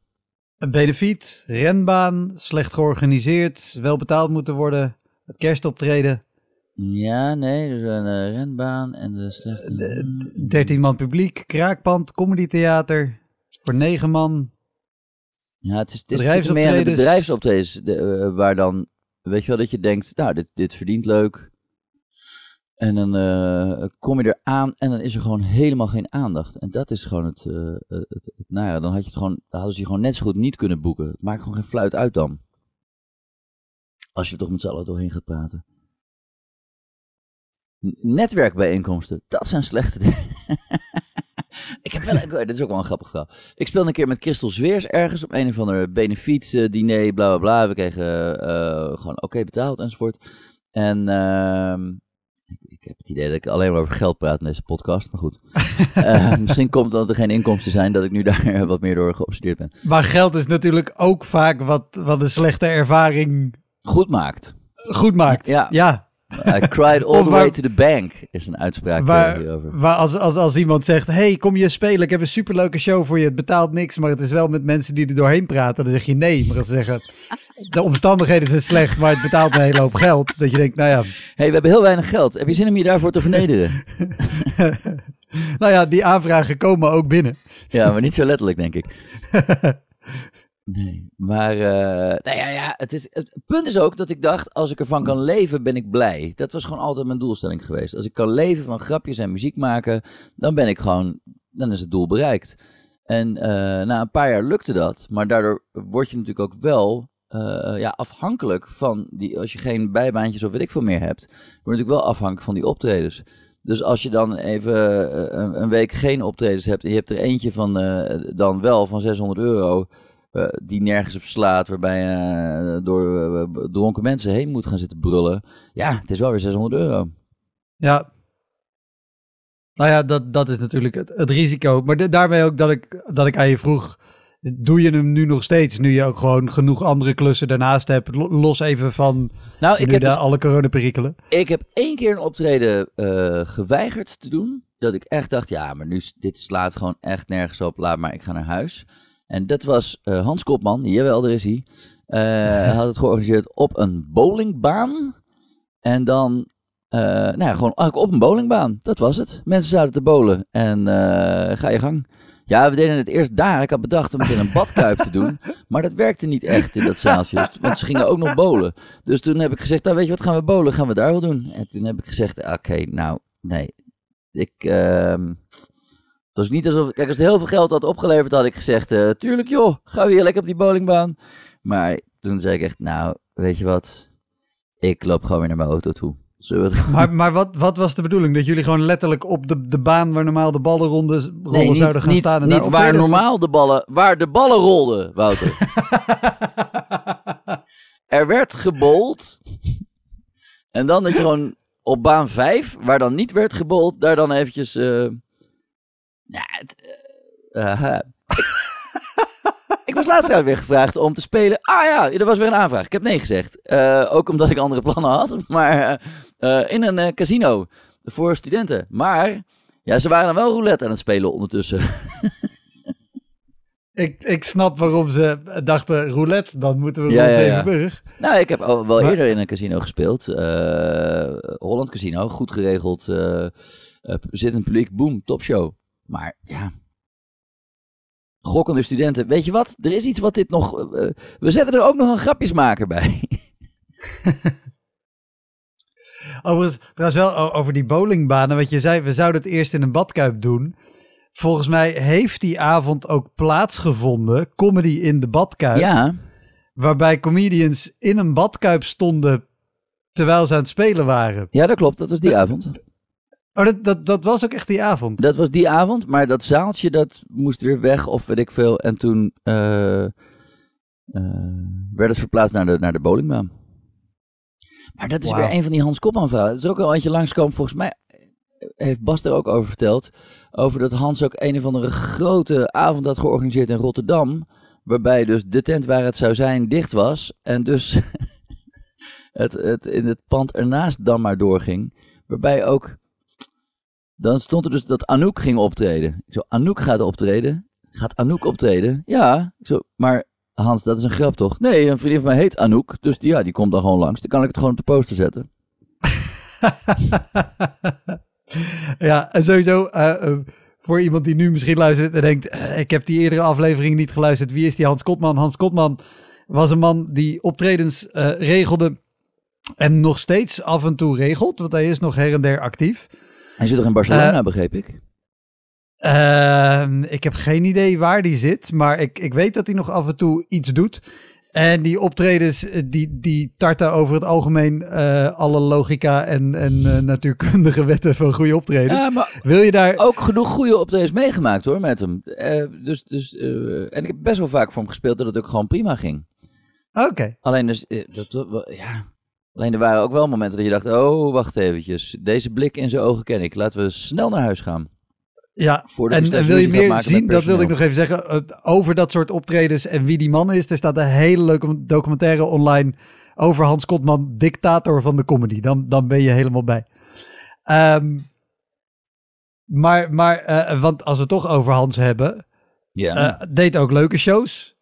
Een benefiet, renbaan, slecht georganiseerd, wel betaald moeten worden, het kerstoptreden. Ja, nee, dus een eh, renbaan en de slechte... De, 13 man publiek, kraakpand, comedytheater, voor 9 man. Ja, het is, het is meer aan de bedrijfsoptredens de, eh, waar dan, weet je wel, dat je denkt, nou, dit, dit verdient leuk. En dan eh, kom je er aan en dan is er gewoon helemaal geen aandacht. En dat is gewoon het, eh, het, het, nou ja, dan had je het gewoon, hadden ze je gewoon net zo goed niet kunnen boeken. Het maakt gewoon geen fluit uit dan. Als je toch met z'n allen doorheen gaat praten. Netwerkbijeenkomsten, dat zijn slechte dingen. ik heb wel, een, eh, dit is ook wel een grappig verhaal. Ik speelde een keer met Christel Zweers ergens op een of andere benefiet-diner, bla bla bla. We kregen gewoon oké betaald enzovoort. En ehm, ik heb het idee dat ik alleen maar over geld praat in deze podcast, maar goed. Eh, misschien komt dat er geen inkomsten zijn dat ik nu daar eh, wat meer door geobsedeerd ben. Maar geld is natuurlijk ook vaak wat, wat een slechte ervaring goed maakt. Goed maakt. Ja. ja. I cried all the way to the bank is een uitspraak eh, waar, hierover. Waar als, als, als iemand zegt, hey, kom je spelen, ik heb een superleuke show voor je, het betaalt niks, maar het is wel met mensen die er doorheen praten, dan zeg je nee. Maar als ze zeggen, de omstandigheden zijn slecht, maar het betaalt een hele hoop geld, dat je denkt, nou ja. hey, we hebben heel weinig geld, heb je zin om je daarvoor te vernederen? nou ja, die aanvragen komen ook binnen. ja, maar niet zo letterlijk, denk ik. Nee, maar eh, nou ja, ja het, is, het, punt is ook dat ik dacht, als ik ervan kan leven, ben ik blij. Dat was gewoon altijd mijn doelstelling geweest. Als ik kan leven van grapjes en muziek maken, dan ben ik gewoon, dan is het doel bereikt. En eh, na een paar jaar lukte dat, maar daardoor word je natuurlijk ook wel eh, ja, afhankelijk van die, als je geen bijbaantjes of weet ik veel meer hebt, word je natuurlijk wel afhankelijk van die optredens. Dus als je dan even een, een week geen optredens hebt en je hebt er eentje van dan wel van 600 euro, eh, die nergens op slaat, waarbij je eh, door eh, dronken mensen heen moet gaan zitten brullen. Ja, het is wel weer 600 euro. Ja. Nou ja, dat, dat is natuurlijk het, het risico. Maar daarmee ook dat ik, dat ik aan je vroeg, doe je hem nu nog steeds? Nu je ook gewoon genoeg andere klussen daarnaast hebt. Los even van nou, ik heb de, dus- alle coronaperikelen. Ik heb één keer een optreden geweigerd te doen. Dat ik echt dacht, ja, maar nu, dit slaat gewoon echt nergens op. Laat maar, ik ga naar huis. En dat was eh, Hans Kopman, jawel, er is hij. Eh, hij had het georganiseerd op een bowlingbaan. En dan, eh, nou ja, gewoon op een bowlingbaan. Dat was het. Mensen zaten te bowlen en ga je gang. Ja, we deden het eerst daar. Ik had bedacht om het in een badkuip te doen. Maar dat werkte niet echt in dat zaaltje. Dus, want ze gingen ook nog bowlen. Dus toen heb ik gezegd, nou weet je wat, gaan we bowlen? Gaan we daar wel doen? En toen heb ik gezegd, oké, nou nee. Ik, ehm, het was niet alsof... Kijk, als het heel veel geld had opgeleverd, had ik gezegd... Eh, tuurlijk joh, ga weer lekker op die bowlingbaan. Maar toen zei ik echt, nou, weet je wat? Ik loop gewoon weer naar mijn auto toe. Maar, maar wat, wat, was de bedoeling? Dat jullie gewoon letterlijk op de, de baan waar normaal de ballen ronden, rollen zouden gaan staan? En niet waar normaal de ballen, waar de ballen rolden, Wouter. er werd gebold. En dan dat je gewoon op baan 5, waar dan niet werd gebold, daar dan eventjes eh, nou, eh, ik, was laatst weer gevraagd om te spelen. Ah ja, er was weer een aanvraag. Ik heb nee gezegd. Eh, ook omdat ik andere plannen had. Maar eh, in een casino voor studenten. Maar ja, ze waren wel roulette aan het spelen ondertussen. Ik, ik snap waarom ze dachten, roulette, dan moeten we ja, naar Zevenburg. Nou, ik heb wel eerder in een casino gespeeld. Holland Casino, goed geregeld. Uh, zit een publiek, boom, topshow. Maar ja, gokkende studenten. Weet je wat? Er is iets wat dit nog. Eh, eh, we zetten er ook nog een grapjesmaker bij. Overigens, trouwens wel over die bowlingbanen. Wat je zei, we zouden het eerst in een badkuip doen. Volgens mij heeft die avond ook plaatsgevonden, comedy in de badkuip. Ja. Waarbij comedians in een badkuip stonden terwijl ze aan het spelen waren. Ja, dat klopt. Dat was die eh, avond. Oh, dat, dat, dat was ook echt die avond? Dat was die avond, maar dat zaaltje dat moest weer weg of weet ik veel. En toen eh, eh, werd het verplaatst naar de, naar de bowlingbaan. Maar dat is weer een van die Hans Kopman verhalen. Dat is ook al eentje langskomen. Volgens mij heeft Bas er ook over verteld. Over dat Hans ook een of andere grote avond had georganiseerd in Rotterdam. Waarbij dus de tent waar het zou zijn dicht was. En dus het, het in het pand ernaast dan maar doorging. Waarbij ook dan stond er dus dat Anouk ging optreden. Ik zo, Anouk gaat optreden. Gaat Anouk optreden? Ja. zo, maar Hans, dat is een grap toch? Nee, een vriendin van mij heet Anouk. Dus ja, die komt dan gewoon langs. Dan kan ik het gewoon op de poster zetten. ja, en sowieso. Eh, eh, voor iemand die nu misschien luistert en denkt: eh, Ik heb die eerdere aflevering niet geluisterd. Wie is die Hans Kotman? Hans Kotman was een man die optredens regelde. En nog steeds af en toe regelt, want hij is nog her en der actief. Hij zit toch in Barcelona, eh, begreep ik? Ehm, ik heb geen idee waar die zit, maar ik, ik weet dat hij nog af en toe iets doet. En die optredens, eh, die, die tarten over het algemeen eh, alle logica en, en natuurkundige wetten van goede optredens. Wil je daar... ook genoeg goede optredens meegemaakt hoor met hem. dus, dus, en ik heb best wel vaak voor hem gespeeld dat het ook gewoon prima ging. Oké. Alleen dus, dat, ja, Alleen er waren ook wel momenten dat je dacht, oh, wacht eventjes. Deze blik in zijn ogen ken ik. Laten we snel naar huis gaan. Ja, en, en, wil je meer zien, dat wilde ik nog even zeggen, over dat soort optredens en wie die man is. Er staat een hele leuke documentaire online over Hans Kotman, dictator van de comedy. Dan, dan ben je helemaal bij. Ehm, maar maar eh, want als we het toch over Hans hebben, ja. Eh, deed ook leuke shows.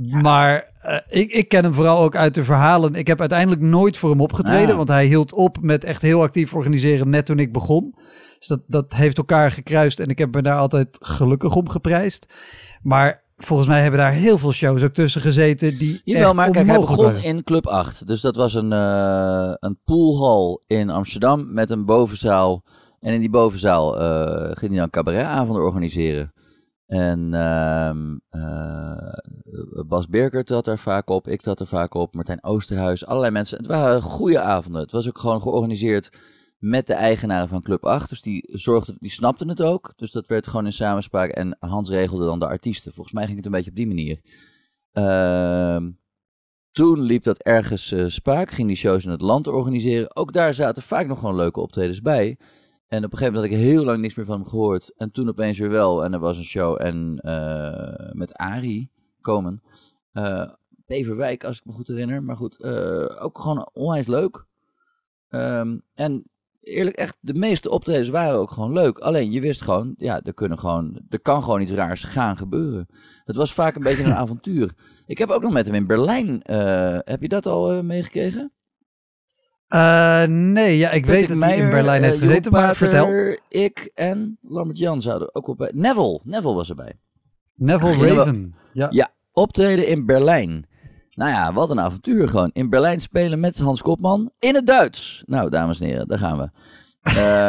Maar eh, ik, ik ken hem vooral ook uit de verhalen. Ik heb uiteindelijk nooit voor hem opgetreden, ah. want hij hield op met echt heel actief organiseren net toen ik begon. Dus dat, dat heeft elkaar gekruist en ik heb me daar altijd gelukkig om geprijsd. Maar volgens mij hebben daar heel veel shows ook tussen gezeten die Jawel, echt maar kijk, hij begon in Club 8. Dus dat was een, eh, een poolhal in Amsterdam met een bovenzaal. En in die bovenzaal eh, ging hij dan cabaretavonden organiseren. En ehm, eh, Bas Birker trad daar vaak op, ik trad er vaak op, Martijn Oosterhuis, allerlei mensen. Het waren goede avonden. Het was ook gewoon georganiseerd met de eigenaren van Club 8. Dus die, zorgden, die snapten het ook. Dus dat werd gewoon in samenspraak. En Hans regelde dan de artiesten. Volgens mij ging het een beetje op die manier. Ehm, toen liep dat ergens uh, spaak. Ging die shows in het land organiseren. Ook daar zaten vaak nog gewoon leuke optredens bij. En op een gegeven moment had ik heel lang niks meer van hem gehoord. En toen opeens weer wel. En er was een show en, eh, met Ari komen. Uh, Beverwijk, als ik me goed herinner. Maar goed, eh, ook gewoon onwijs leuk. Ehm, en eerlijk, echt, de meeste optredens waren ook gewoon leuk. Alleen je wist gewoon, ja, er, kunnen gewoon, er kan gewoon iets raars gaan gebeuren. Het was vaak een beetje een avontuur. Ik heb ook nog met hem in Berlijn. heb je dat al meegekregen? Uh, nee, ja, ik weet dat niet. hij in Berlijn heeft eh, gezeten, maar vertel. Ik en Lambert Jan zouden ook op... Neville, Neville was erbij. Neville Raven. Ja. ja, optreden in Berlijn. Nou ja, wat een avontuur gewoon. In Berlijn spelen met Hans Kopman in het Duits. Nou, dames en heren, daar gaan we.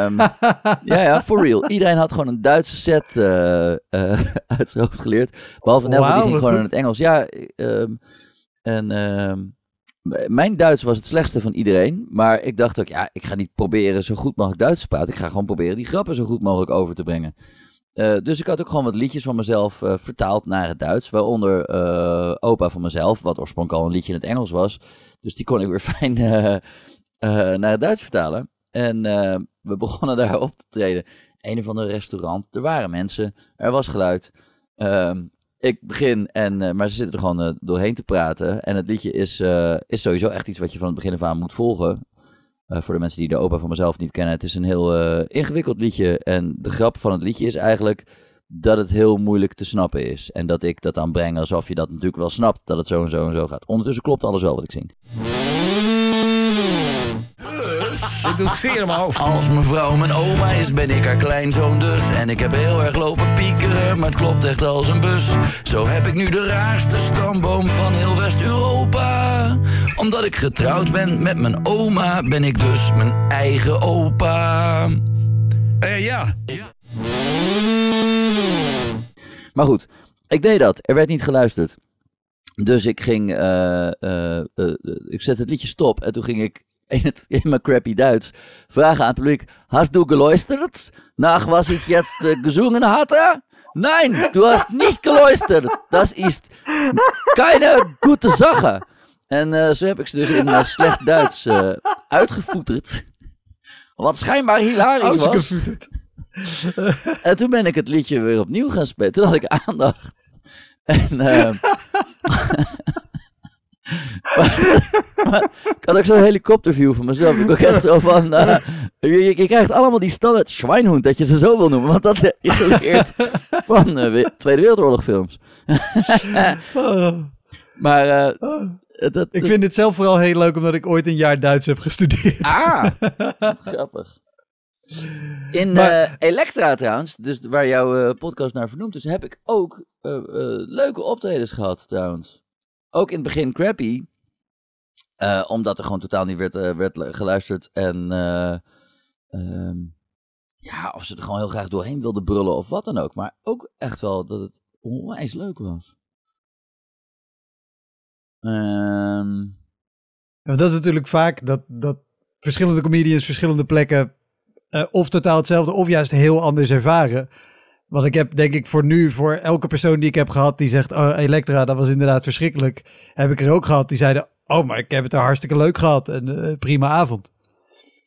um, ja, ja, for real. Iedereen had gewoon een Duitse set eh, uit zijn hoofd geleerd. Behalve Neville, die ging gewoon in het Engels. Ja, um, en... Um, mijn Duits was het slechtste van iedereen. Maar ik dacht ook, ja, ik ga niet proberen zo goed mogelijk Duits te praten. Ik ga gewoon proberen die grappen zo goed mogelijk over te brengen. Eh, dus ik had ook gewoon wat liedjes van mezelf eh, vertaald naar het Duits. Waaronder eh, Opa van mezelf, wat oorspronkelijk al een liedje in het Engels was. Dus die kon ik weer fijn naar het Duits vertalen. En we begonnen daar op te treden. Een of ander restaurant. Er waren mensen, er was geluid. Ehm, ik begin, en, eh, maar ze zitten er gewoon eh, doorheen te praten. En het liedje is, eh, is sowieso echt iets wat je van het begin af aan moet volgen. voor de mensen die de opa van mezelf niet kennen. Het is een heel ingewikkeld liedje. En de grap van het liedje is eigenlijk dat het heel moeilijk te snappen is. En dat ik dat dan breng alsof je dat natuurlijk wel snapt. Dat het zo en zo en zo gaat. Ondertussen klopt alles wel wat ik zing. Het doet mijn hoofd. Als mevrouw mijn oma is, ben ik haar kleinzoon dus. En ik heb heel erg lopen piekeren, maar het klopt echt als een bus. Zo heb ik nu de raarste stamboom van heel West-Europa. Omdat ik getrouwd ben met mijn oma, ben ik dus mijn eigen opa. Eh, ja. Maar goed, ik deed dat. Er werd niet geluisterd. Dus ik ging, eh, eh, eh, ik zet het liedje stop en toen ging ik in mijn crappy Duits vragen aan het publiek: Hast du geluisterd? Nach was ik jetzt uh, äh, gezongen hatte? Nein, du hast nicht geluisterd. is ist keine gute Sache. En äh, zo heb ik ze dus in uh, slecht Duits uitgevoeterd. Wat schijnbaar hilarisch was. en toen ben ik het liedje weer opnieuw gaan spelen. Toen had ik aandacht. En. Ehm, ik had ook zo'n helikopterview van mezelf. Ik ook echt zo van... Eh, je, krijgt allemaal die standaard Schweinhund, dat je ze zo wil noemen. Want dat is geleerd van eh, Tweede Wereldoorlog films. maar... Eh, ik vind dit zelf vooral heel leuk, omdat ik ooit een jaar Duits heb gestudeerd. Ah, grappig. In Elektra trouwens, dus waar jouw podcast naar vernoemd is, heb ik ook leuke optredens gehad trouwens ook in het begin crappy. Eh, omdat er gewoon totaal niet werd, eh, werd geluisterd. En eh, ehm, ja, of ze er gewoon heel graag doorheen wilden brullen of wat dan ook. Maar ook echt wel dat het onwijs leuk was. Um... dat is natuurlijk vaak dat, dat verschillende comedians verschillende plekken of totaal hetzelfde of juist heel anders ervaren. Want ik heb denk ik voor nu, voor elke persoon die ik heb gehad die zegt, oh, Elektra, dat was inderdaad verschrikkelijk. Heb ik er ook gehad die zeiden, oh maar ik heb het er hartstikke leuk gehad en eh, prima avond.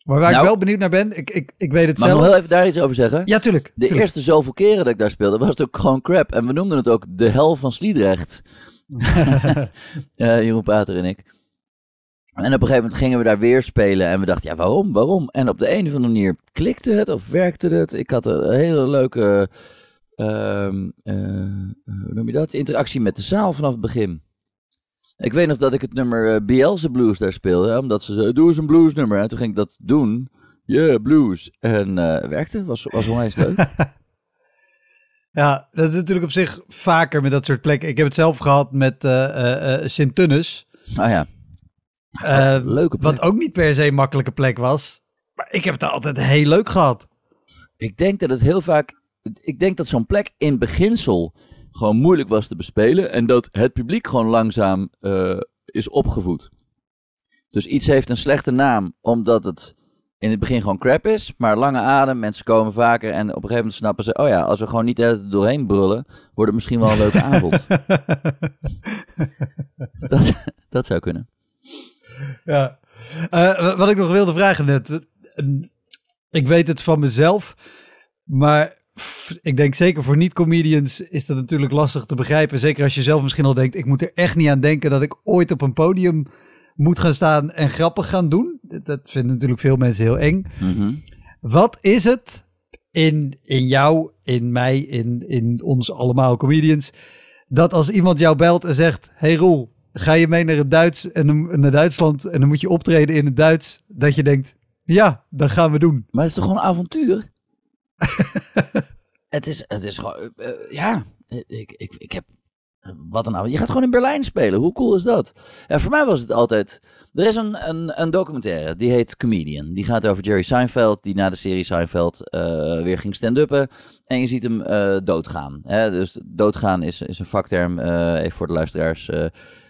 Maar waar ik nou. wel benieuwd naar ben, ik, ik, ik weet het zelf. Mag nog wel even daar iets over zeggen? Ja, tuurlijk. De eerste zoveel keren dat ik daar speelde, was het ook gewoon crap. En we noemden het ook de hel van Sliedrecht. uh, Jeroen Pater en ik. En op een gegeven moment gingen we daar weer spelen en we dachten, ja, waarom, waarom? En op de een of andere manier klikte het of werkte het. Ik had een hele leuke, ehm, eh, eh, hoe noem je dat, interactie met de zaal vanaf het begin. Ik weet nog dat ik het nummer uh, eh, Bielse Blues daar speelde, omdat ze zei, doe eens een blues nummer. En toen ging ik dat doen, yeah, blues. En werkte, was, was onwijs leuk. ja, dat is natuurlijk op zich vaker met dat soort plekken. Ik heb het zelf gehad met sint tunis Ah ja. Eh, wat ook niet per se een makkelijke plek was. Maar ik heb het altijd heel leuk gehad. Ik denk dat het heel vaak. Ik denk dat zo'n plek in beginsel gewoon moeilijk was te bespelen. En dat het publiek gewoon langzaam eh, is opgevoed. Dus iets heeft een slechte naam, omdat het in het begin gewoon crap is. Maar lange adem, mensen komen vaker. En op een gegeven moment snappen ze: oh ja, als we gewoon niet er doorheen brullen, wordt het misschien wel een leuke avond. dat, dat zou kunnen. ja. Eh, wat ik nog wilde vragen net. Eh, ik weet het van mezelf, maar ik denk zeker voor niet-comedians is dat natuurlijk lastig te begrijpen. Zeker als je zelf misschien al denkt, ik moet er echt niet aan denken dat ik ooit op een podium moet gaan staan en grappen gaan doen. Dat vinden natuurlijk veel mensen heel eng. Mhm. Wat is het in, in jou, in mij, in, in ons allemaal comedians, dat als iemand jou belt en zegt, hey Roel, ga je mee naar, het Duits en, dan, naar Duitsland en dan moet je optreden in het Duits, dat je denkt, ja, dat gaan we doen. Maar het is toch gewoon een avontuur? het, is, het is gewoon, eh, eh, ja, ik, ik, ik heb wat een Je gaat gewoon in Berlijn spelen. Hoe cool is dat? en voor mij was het altijd. Er is een, een, een, documentaire die heet Comedian. Die gaat over Jerry Seinfeld, die na de serie Seinfeld eh, weer ging stand-uppen. En je ziet hem doodgaan. Hè? Dus doodgaan is, is een vakterm, even voor de luisteraars.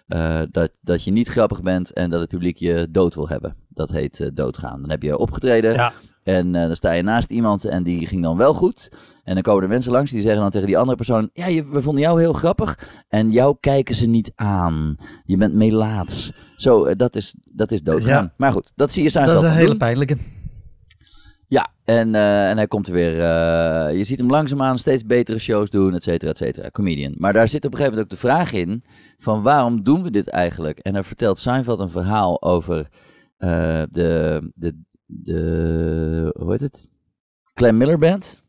Eh, dat, dat je niet grappig bent en dat het publiek je dood wil hebben. Dat heet eh, doodgaan. Dan heb je opgetreden ja. en eh, dan sta je naast iemand en die ging dan wel goed. En dan komen er mensen langs die zeggen dan tegen die andere persoon... Ja, je, we vonden jou heel grappig en jou kijken ze niet aan. Je bent melaats. Zo, dat, is, dat is doodgaan. Maar goed, dat zie je samen. Dat is een hele pijnlijke. En, eh, en hij komt er weer. Eh, je ziet hem langzaamaan steeds betere shows doen, et cetera, et cetera. Comedian. Maar daar zit op een gegeven moment ook de vraag in: van waarom doen we dit eigenlijk? En dan vertelt Seinfeld een verhaal over eh, de, de, de. Hoe heet het? Clem Miller Band.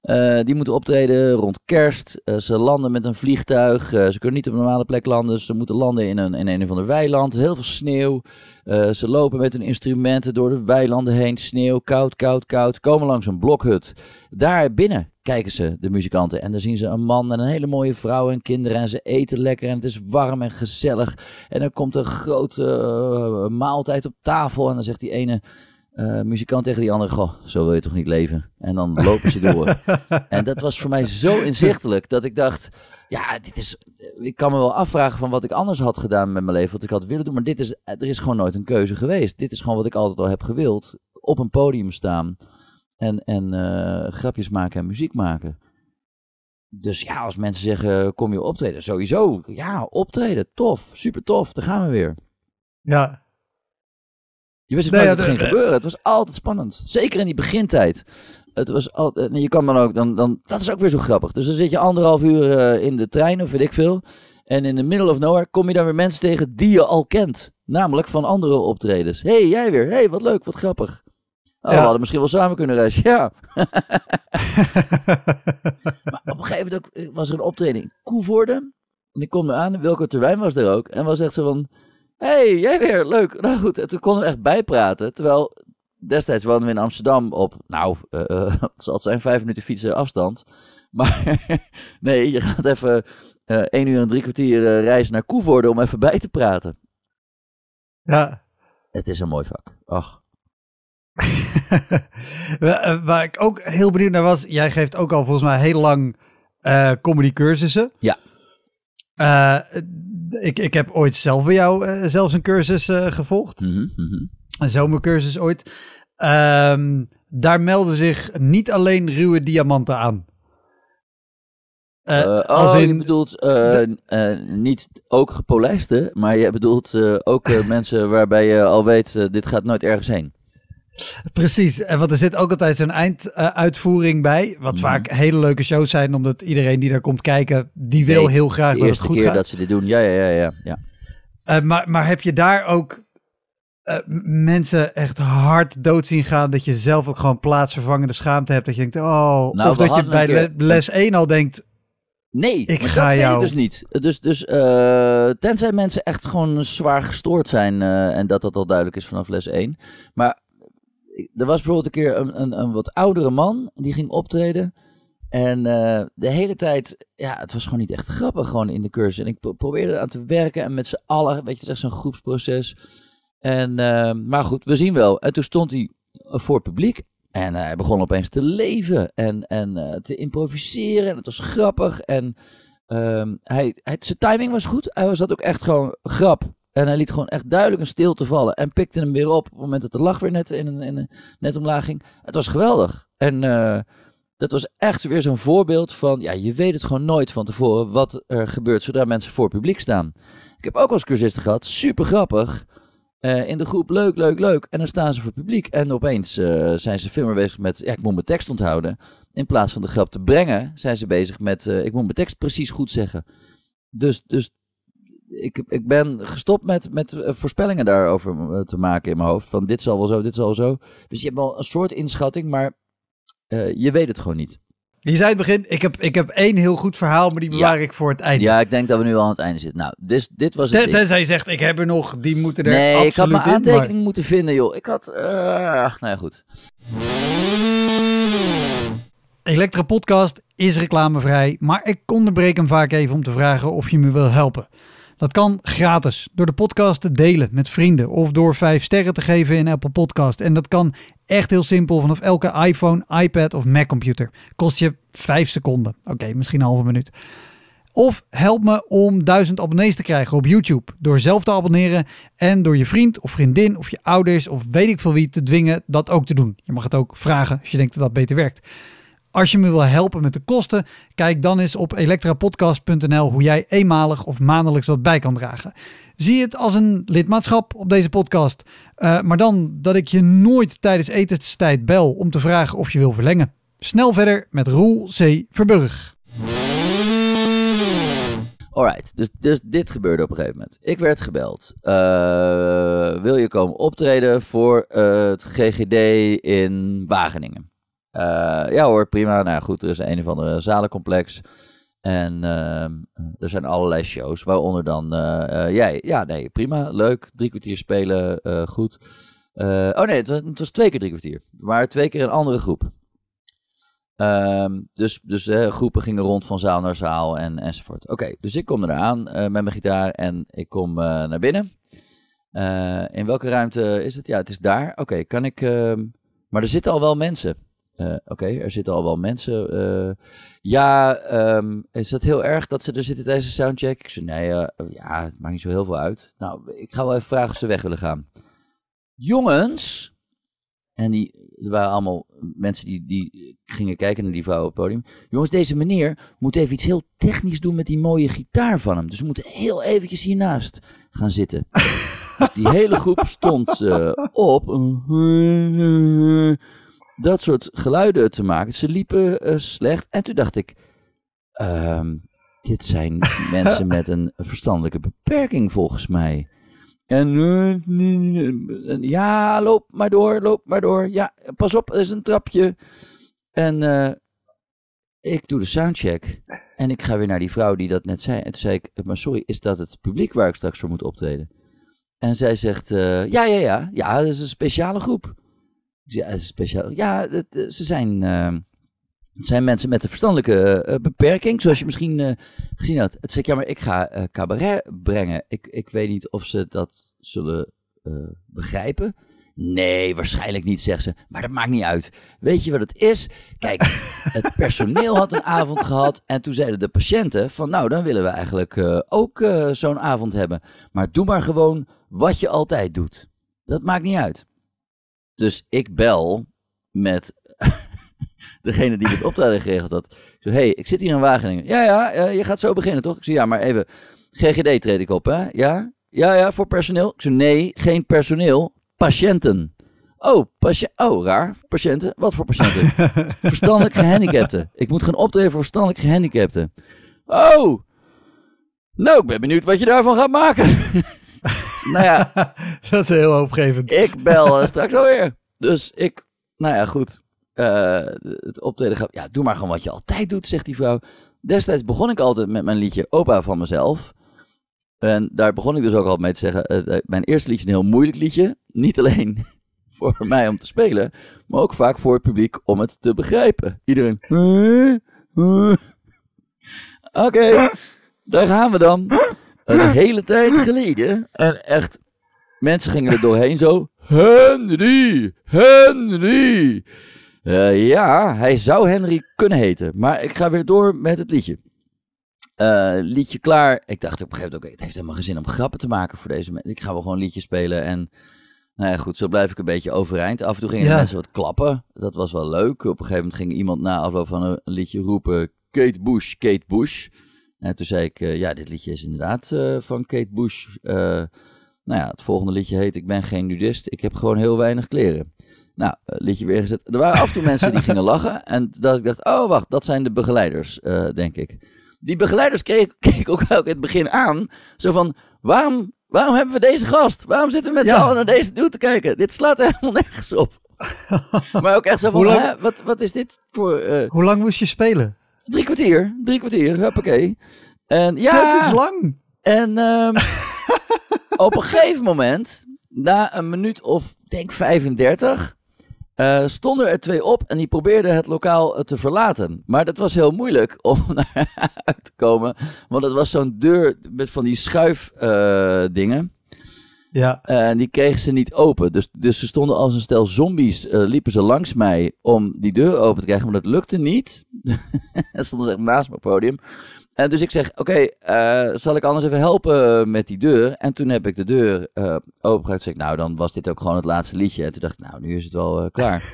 Eh, die moeten optreden rond kerst. Eh, ze landen met een vliegtuig. Eh, ze kunnen niet op een normale plek landen. ze moeten landen in een, in een of ander weiland. Heel veel sneeuw. ze lopen met hun instrumenten door de weilanden heen. Sneeuw, koud, koud, koud. Komen langs een blokhut. Daar binnen kijken ze, de muzikanten. En dan zien ze een man en een hele mooie vrouw en kinderen. En ze eten lekker en het is warm en gezellig. En dan komt een grote maaltijd op tafel. En dan zegt die ene eh, muzikant tegen die andere, goh, zo wil je toch niet leven? En dan lopen ze door. en dat was voor mij zo inzichtelijk dat ik dacht, ja, dit is, ik kan me wel afvragen van wat ik anders had gedaan met mijn leven, wat ik had willen doen, maar dit is, er is gewoon nooit een keuze geweest. Dit is gewoon wat ik altijd al heb gewild, op een podium staan en, en eh, grapjes maken en muziek maken. Dus ja, als mensen zeggen, kom je optreden? Sowieso, ja, optreden, tof, super tof, daar gaan we weer. Ja, je wist het nooit ja, wat ging gebeuren. Het was altijd spannend. Zeker in die begintijd. Het was altijd, eh, je kan dan ook, dan, dan, dat is ook weer zo grappig. Dus dan zit je anderhalf uur eh, in de trein of weet ik veel. En in de middle of nowhere kom je dan weer mensen tegen die je al kent. Namelijk van andere optredens. Hé, hey, jij weer. Hé, hey, wat leuk, wat grappig. Oh, We hadden misschien wel samen kunnen reizen. Ja. maar op een gegeven moment ook, eh, was er een optreding. Koevoorde. En ik kom aan, welke Terwijn was er ook. En was echt zo van hey, jij weer, leuk. Nou goed, en toen konden we echt bijpraten. Terwijl destijds woonden we in Amsterdam op, nou, eh, eh, het zal zijn vijf minuten fietsen afstand. Maar nee, je gaat even uh, één uur en drie kwartier reizen naar Koevoorde om even bij te praten. Ja. Het is een mooi vak. Ach. Waar ik ook heel benieuwd naar was, jij geeft ook al volgens mij heel lang comedy cursussen. Ja. Eh, ik, ik heb ooit zelf bij jou eh, zelfs een cursus eh, gevolgd. Mm Een zomercursus ooit. Ehm, daar melden zich niet alleen ruwe diamanten aan. als oh, in... je bedoelt niet ook gepolijste, maar je bedoelt ook mensen waarbij je al weet, dit gaat nooit ergens heen. Precies, en want er zit ook altijd zo'n einduitvoering eh, bij. Wat mhm. vaak hele leuke shows zijn, omdat iedereen die daar komt kijken, die wil heel graag dat het goed gaat. De eerste keer dat ze dit doen, ja, ja, ja. ja, ja. Eh, maar, maar heb je daar ook eh, mensen echt hard dood zien gaan. Dat je zelf ook gewoon plaatsvervangende schaamte hebt. Dat je denkt, oh. Nou, of dat je bij les 1 al denkt. Nee, ik ga dat jou... dus niet. Dus, dus uh, tenzij mensen echt gewoon zwaar gestoord zijn. en dat dat al duidelijk is vanaf les 1. Maar er was bijvoorbeeld een keer een, een, een wat oudere man die ging optreden. En eh, de hele tijd, ja, het was gewoon niet echt grappig gewoon in de cursus. En ik probeerde aan te werken en met z'n allen, weet je, het zo'n groepsproces. En, eh, maar goed, we zien wel. En toen stond hij voor het publiek en hij begon opeens te leven en, en eh, te improviseren. En het was grappig en ehm, hij, hij, zijn timing was goed. Hij was dat ook echt gewoon grap en hij liet gewoon echt duidelijk een stilte vallen. En pikte hem weer op op het moment dat de lach weer net, in, in, net omlaag ging. Het was geweldig. En eh, dat was echt weer zo'n voorbeeld van... Ja, je weet het gewoon nooit van tevoren wat er gebeurt zodra mensen voor publiek staan. Ik heb ook als eens cursisten gehad. Super grappig. Eh, in de groep leuk, leuk, leuk. En dan staan ze voor publiek. En opeens eh, zijn ze veel meer bezig met... ik moet mijn tekst onthouden. In plaats van de grap te brengen, zijn ze bezig met... ik moet mijn tekst precies goed zeggen. Dus, dus ik, ik ben gestopt met, met eh, voorspellingen daarover eh, te maken in mijn hoofd. Van dit zal wel zo, dit zal zo. Dus je hebt wel een soort inschatting, maar eh, je weet het gewoon niet. Je zei in het begin, ik heb, ik heb één heel goed verhaal, maar die bewaar ik voor het einde. Ja, ik denk dat we nu al aan het einde zitten. Nou, dus, dit was het. Ten, tenzij je zegt, ik heb er nog, die moeten er nee, ik had mijn aantekening moeten vinden, joh. Ik had, uh, nou ja, goed. Elektra Podcast is reclamevrij, maar ik onderbreek hem vaak even om te vragen of je me wil helpen. Dat kan gratis door de podcast te delen met vrienden of door 5 sterren te geven in Apple Podcast. En dat kan echt heel simpel vanaf elke iPhone, iPad of Mac computer. Kost je 5 seconden. Oké, misschien een halve minuut. Of help me om 1000 abonnees te krijgen op YouTube door zelf te abonneren en door je vriend of vriendin of je ouders of weet ik veel wie te dwingen dat ook te doen. Je mag het ook vragen als je denkt dat dat beter werkt. Als je me wil helpen met de kosten, kijk dan eens op elektrapodcast.nl hoe jij eenmalig of maandelijks wat bij kan dragen. Zie het als een lidmaatschap op deze podcast. Eh, maar dan dat ik je nooit tijdens etenstijd bel om te vragen of je wil verlengen. Snel verder met Roel C. Verburg. Alright, dus, dus dit gebeurde op een gegeven moment. Ik werd gebeld. Eh, wil je komen optreden voor eh, het GGD in Wageningen? Eh, ja hoor, prima. Nou goed, er is een of andere zalencomplex. En ehm, er zijn allerlei shows, waaronder dan eh, eh, jij. Ja, nee, prima, leuk. Drie kwartier spelen, goed. oh nee, het was, het twee keer drie kwartier. Maar twee keer een andere groep. Ehm, dus dus groepen gingen rond van zaal naar zaal en, enzovoort. Oké, dus ik kom eraan aan met mijn gitaar en ik kom naar binnen. in welke ruimte is het? Ja, het is daar. Oké, kan ik. Ehm, maar er zitten al wel mensen. Eh, oké, er zitten al wel mensen. Eh. ja, ehm, is dat heel erg dat ze er zitten tijdens de soundcheck? Ik zei, nee, eh, ja, het maakt niet zo heel veel uit. Nou, ik ga wel even vragen of ze weg willen gaan. Jongens! En die, er waren allemaal mensen die, die gingen kijken naar die vrouw op het podium. Jongens, deze meneer moet even iets heel technisch doen met die mooie gitaar van hem. Dus we moeten heel eventjes hiernaast gaan zitten. Dus die hele groep stond op dat soort geluiden te maken. Ze liepen eh, slecht. En toen dacht ik, ehm, dit zijn mensen met een verstandelijke beperking volgens mij. En eh, ja, loop maar door, loop maar door. Ja, pas op, er is een trapje. En eh, ik doe de soundcheck. En ik ga weer naar die vrouw die dat net zei. En toen zei ik, maar sorry, is dat het publiek waar ik straks voor moet optreden? En zij zegt, ja, ja, ja, ja, dat is een speciale groep. Ja, speciaal. Ja, eh, ze zijn, ehm, het zijn mensen met een verstandelijke eh, eh, beperking, zoals je misschien gezien had. Het zegt, ja, maar ik ga cabaret brengen. Ik, ik weet niet of ze dat zullen begrijpen. Nee, waarschijnlijk niet, zegt ze. Maar dat maakt niet uit. Weet je wat het is? Kijk, het personeel had een avond gehad. En toen zeiden de patiënten van nou, dan willen we eigenlijk ook zo'n avond hebben. Maar doe maar gewoon wat je altijd doet. Dat maakt niet uit. Dus ik bel met degene die het optreden geregeld had. Ik hé, hey, ik zit hier in Wageningen. Ja, ja, eh, je gaat zo beginnen, toch? Ik zei, ja, maar even, GGD treed ik op, hè? Ja? Ja, ja, voor personeel? Ik zo nee, geen personeel, patiënten. Oh, patië oh, raar. Patiënten? Wat voor patiënten? verstandelijk gehandicapten. Ik moet gaan optreden voor verstandelijk gehandicapten. Oh! Nou, ik ben benieuwd wat je daarvan gaat maken. nou ja. dat is heel hoopgevend. Ik bel uh, straks alweer. Dus ik, nou ja, goed. Eh, het optreden gaat. Ja, doe maar gewoon wat je altijd doet, zegt die vrouw. Destijds begon ik altijd met mijn liedje Opa van mezelf. En daar begon ik dus ook altijd mee te zeggen. Eh, mijn eerste liedje is een heel moeilijk liedje. Niet alleen voor mij om te spelen, maar ook vaak voor het publiek om het te begrijpen. Iedereen. Oké, daar gaan we dan een hele tijd geleden. En echt, mensen gingen er doorheen zo. Henry, Henry. Eh, ja, hij zou Henry kunnen heten. Maar ik ga weer door met het liedje. Eh, liedje klaar. Ik dacht op een gegeven moment, oké, het heeft helemaal geen zin om grappen te maken voor deze mensen. Ik ga wel gewoon liedje spelen en... Nou ja, goed, zo blijf ik een beetje overeind. Af en toe gingen mensen wat klappen. Dat was wel leuk. Op een gegeven moment ging iemand na afloop van een liedje roepen... Kate Bush, Kate Bush. En toen zei ik, eh, ja, dit liedje is inderdaad eh, van Kate Bush. Eh, nou ja, het volgende liedje heet Ik ben geen nudist, ik heb gewoon heel weinig kleren. Nou, liedje weer gezet. Er waren af en toe mensen die gingen lachen. En dat ik dacht, oh wacht, dat zijn de begeleiders, denk ik. Die begeleiders keek, keek ook in het begin aan. Zo van, waarom, waarom hebben we deze gast? Waarom zitten we met z'n allen naar deze dude te kijken? Dit slaat helemaal nergens op. maar ook echt zo van, wat, wat is dit voor... Hoe lang moest je spelen? Drie kwartier. Drie kwartier. Huppakee. En ja. Dat is lang. En ehm, op een gegeven moment, na een minuut of denk 35, eh, stonden er twee op en die probeerden het lokaal eh, te verlaten. Maar dat was heel moeilijk om naar uit te komen, want het was zo'n deur met van die schuifdingen. Eh, ja. Eh, en die kregen ze niet open. Dus, dus ze stonden als een stel zombies, eh, liepen ze langs mij om die deur open te krijgen, maar dat lukte niet. ze stonden ze echt naast mijn podium. En dus ik zeg, oké, eh, zal ik anders even helpen met die deur? En toen heb ik de deur opengehaald. Toen Zeg ik, nou, dan was dit ook gewoon het laatste liedje. En toen dacht ik, nou, nu is het wel klaar.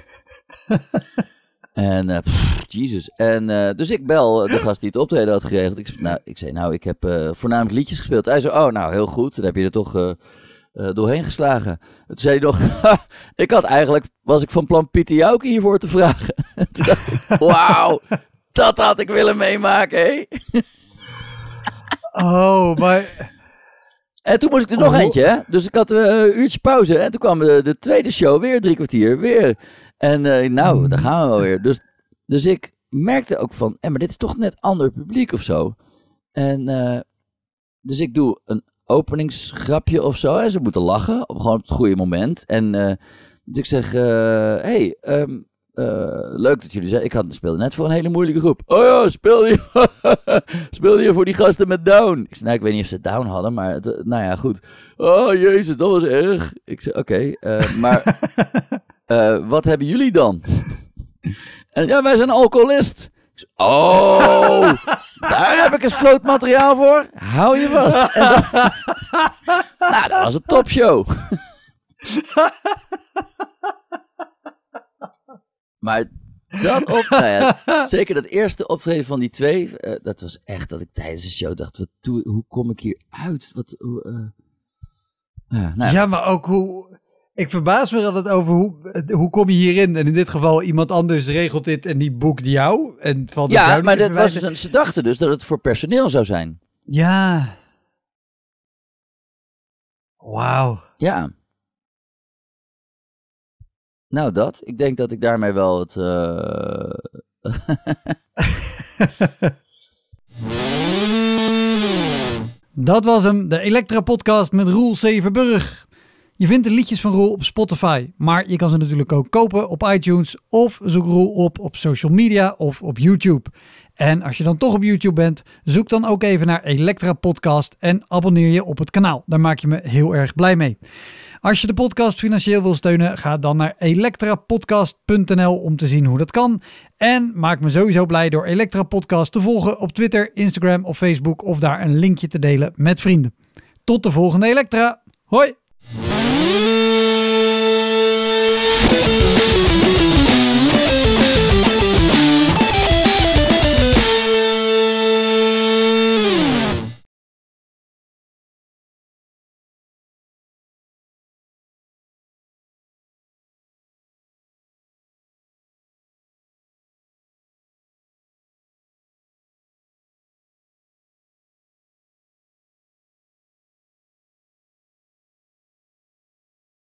En Jesus. En, dus ik bel de gast die het optreden had geregeld. Ik, nou, ik zei, nou, ik heb voornamelijk liedjes gespeeld. Hij zei, oh, nou, heel goed. Dan heb je er toch eh, doorheen geslagen. Toen zei hij nog, ik had eigenlijk, was ik van plan Pieter Jouke hiervoor te vragen. Toen wauw, dat had ik willen meemaken, hé. oh, maar... En toen moest ik er nog oh. eentje, hè? Dus ik had eh, een uurtje pauze. En toen kwam de, eh, de tweede show, weer drie kwartier, weer. En nou, daar hmm. gaan we wel weer. Dus, dus ik merkte ook van, en maar dit is toch net ander publiek of zo. En dus ik doe een openingsgrapje of zo. En ze moeten lachen, op, gewoon op het goede moment. En eh, dus ik zeg, eh, hey, ehm, eh, leuk dat jullie zijn. Ik had, speelde net voor een hele moeilijke groep. Oh ja, speel je, speel je voor die gasten met down? Ik zei, nou, ik weet niet of ze down hadden, maar het, nou ja, goed. Oh jezus, dat was erg. Ik zeg oké, maar wat hebben jullie dan? En ja, wij zijn alcoholist. Oh, Daar heb ik een sloot materiaal voor. Hou je vast. nou, dat was een topshow. maar dat op, nou zeker dat eerste optreden van die twee, eh, dat was echt dat ik tijdens de show dacht, wat doe, hoe kom ik hier uit? Wat, eh, ja, nou ja. ja, maar ook hoe, ik verbaas me het over hoe, hoe kom je hierin? En in dit geval iemand anders regelt dit en die boekt jou. En valt ja, maar dat was ze dus dachten dus dat het voor personeel zou zijn. Ja. Wauw. Ja. Nou, dat. Ik denk dat ik daarmee wel het. Eh, dat was hem, de Elektra-podcast met Roel Severburg. Je vindt de liedjes van Roel op Spotify, maar je kan ze natuurlijk ook kopen op iTunes of zoek Roel op op social media of op YouTube. En als je dan toch op YouTube bent, zoek dan ook even naar Elektra Podcast en abonneer je op het kanaal. Daar maak je me heel erg blij mee. Als je de podcast financieel wil steunen, ga dan naar elektrapodcast.nl om te zien hoe dat kan. En maak me sowieso blij door Elektra Podcast te volgen op Twitter, Instagram of Facebook of daar een linkje te delen met vrienden. Tot de volgende Elektra. Hoi! Thank you.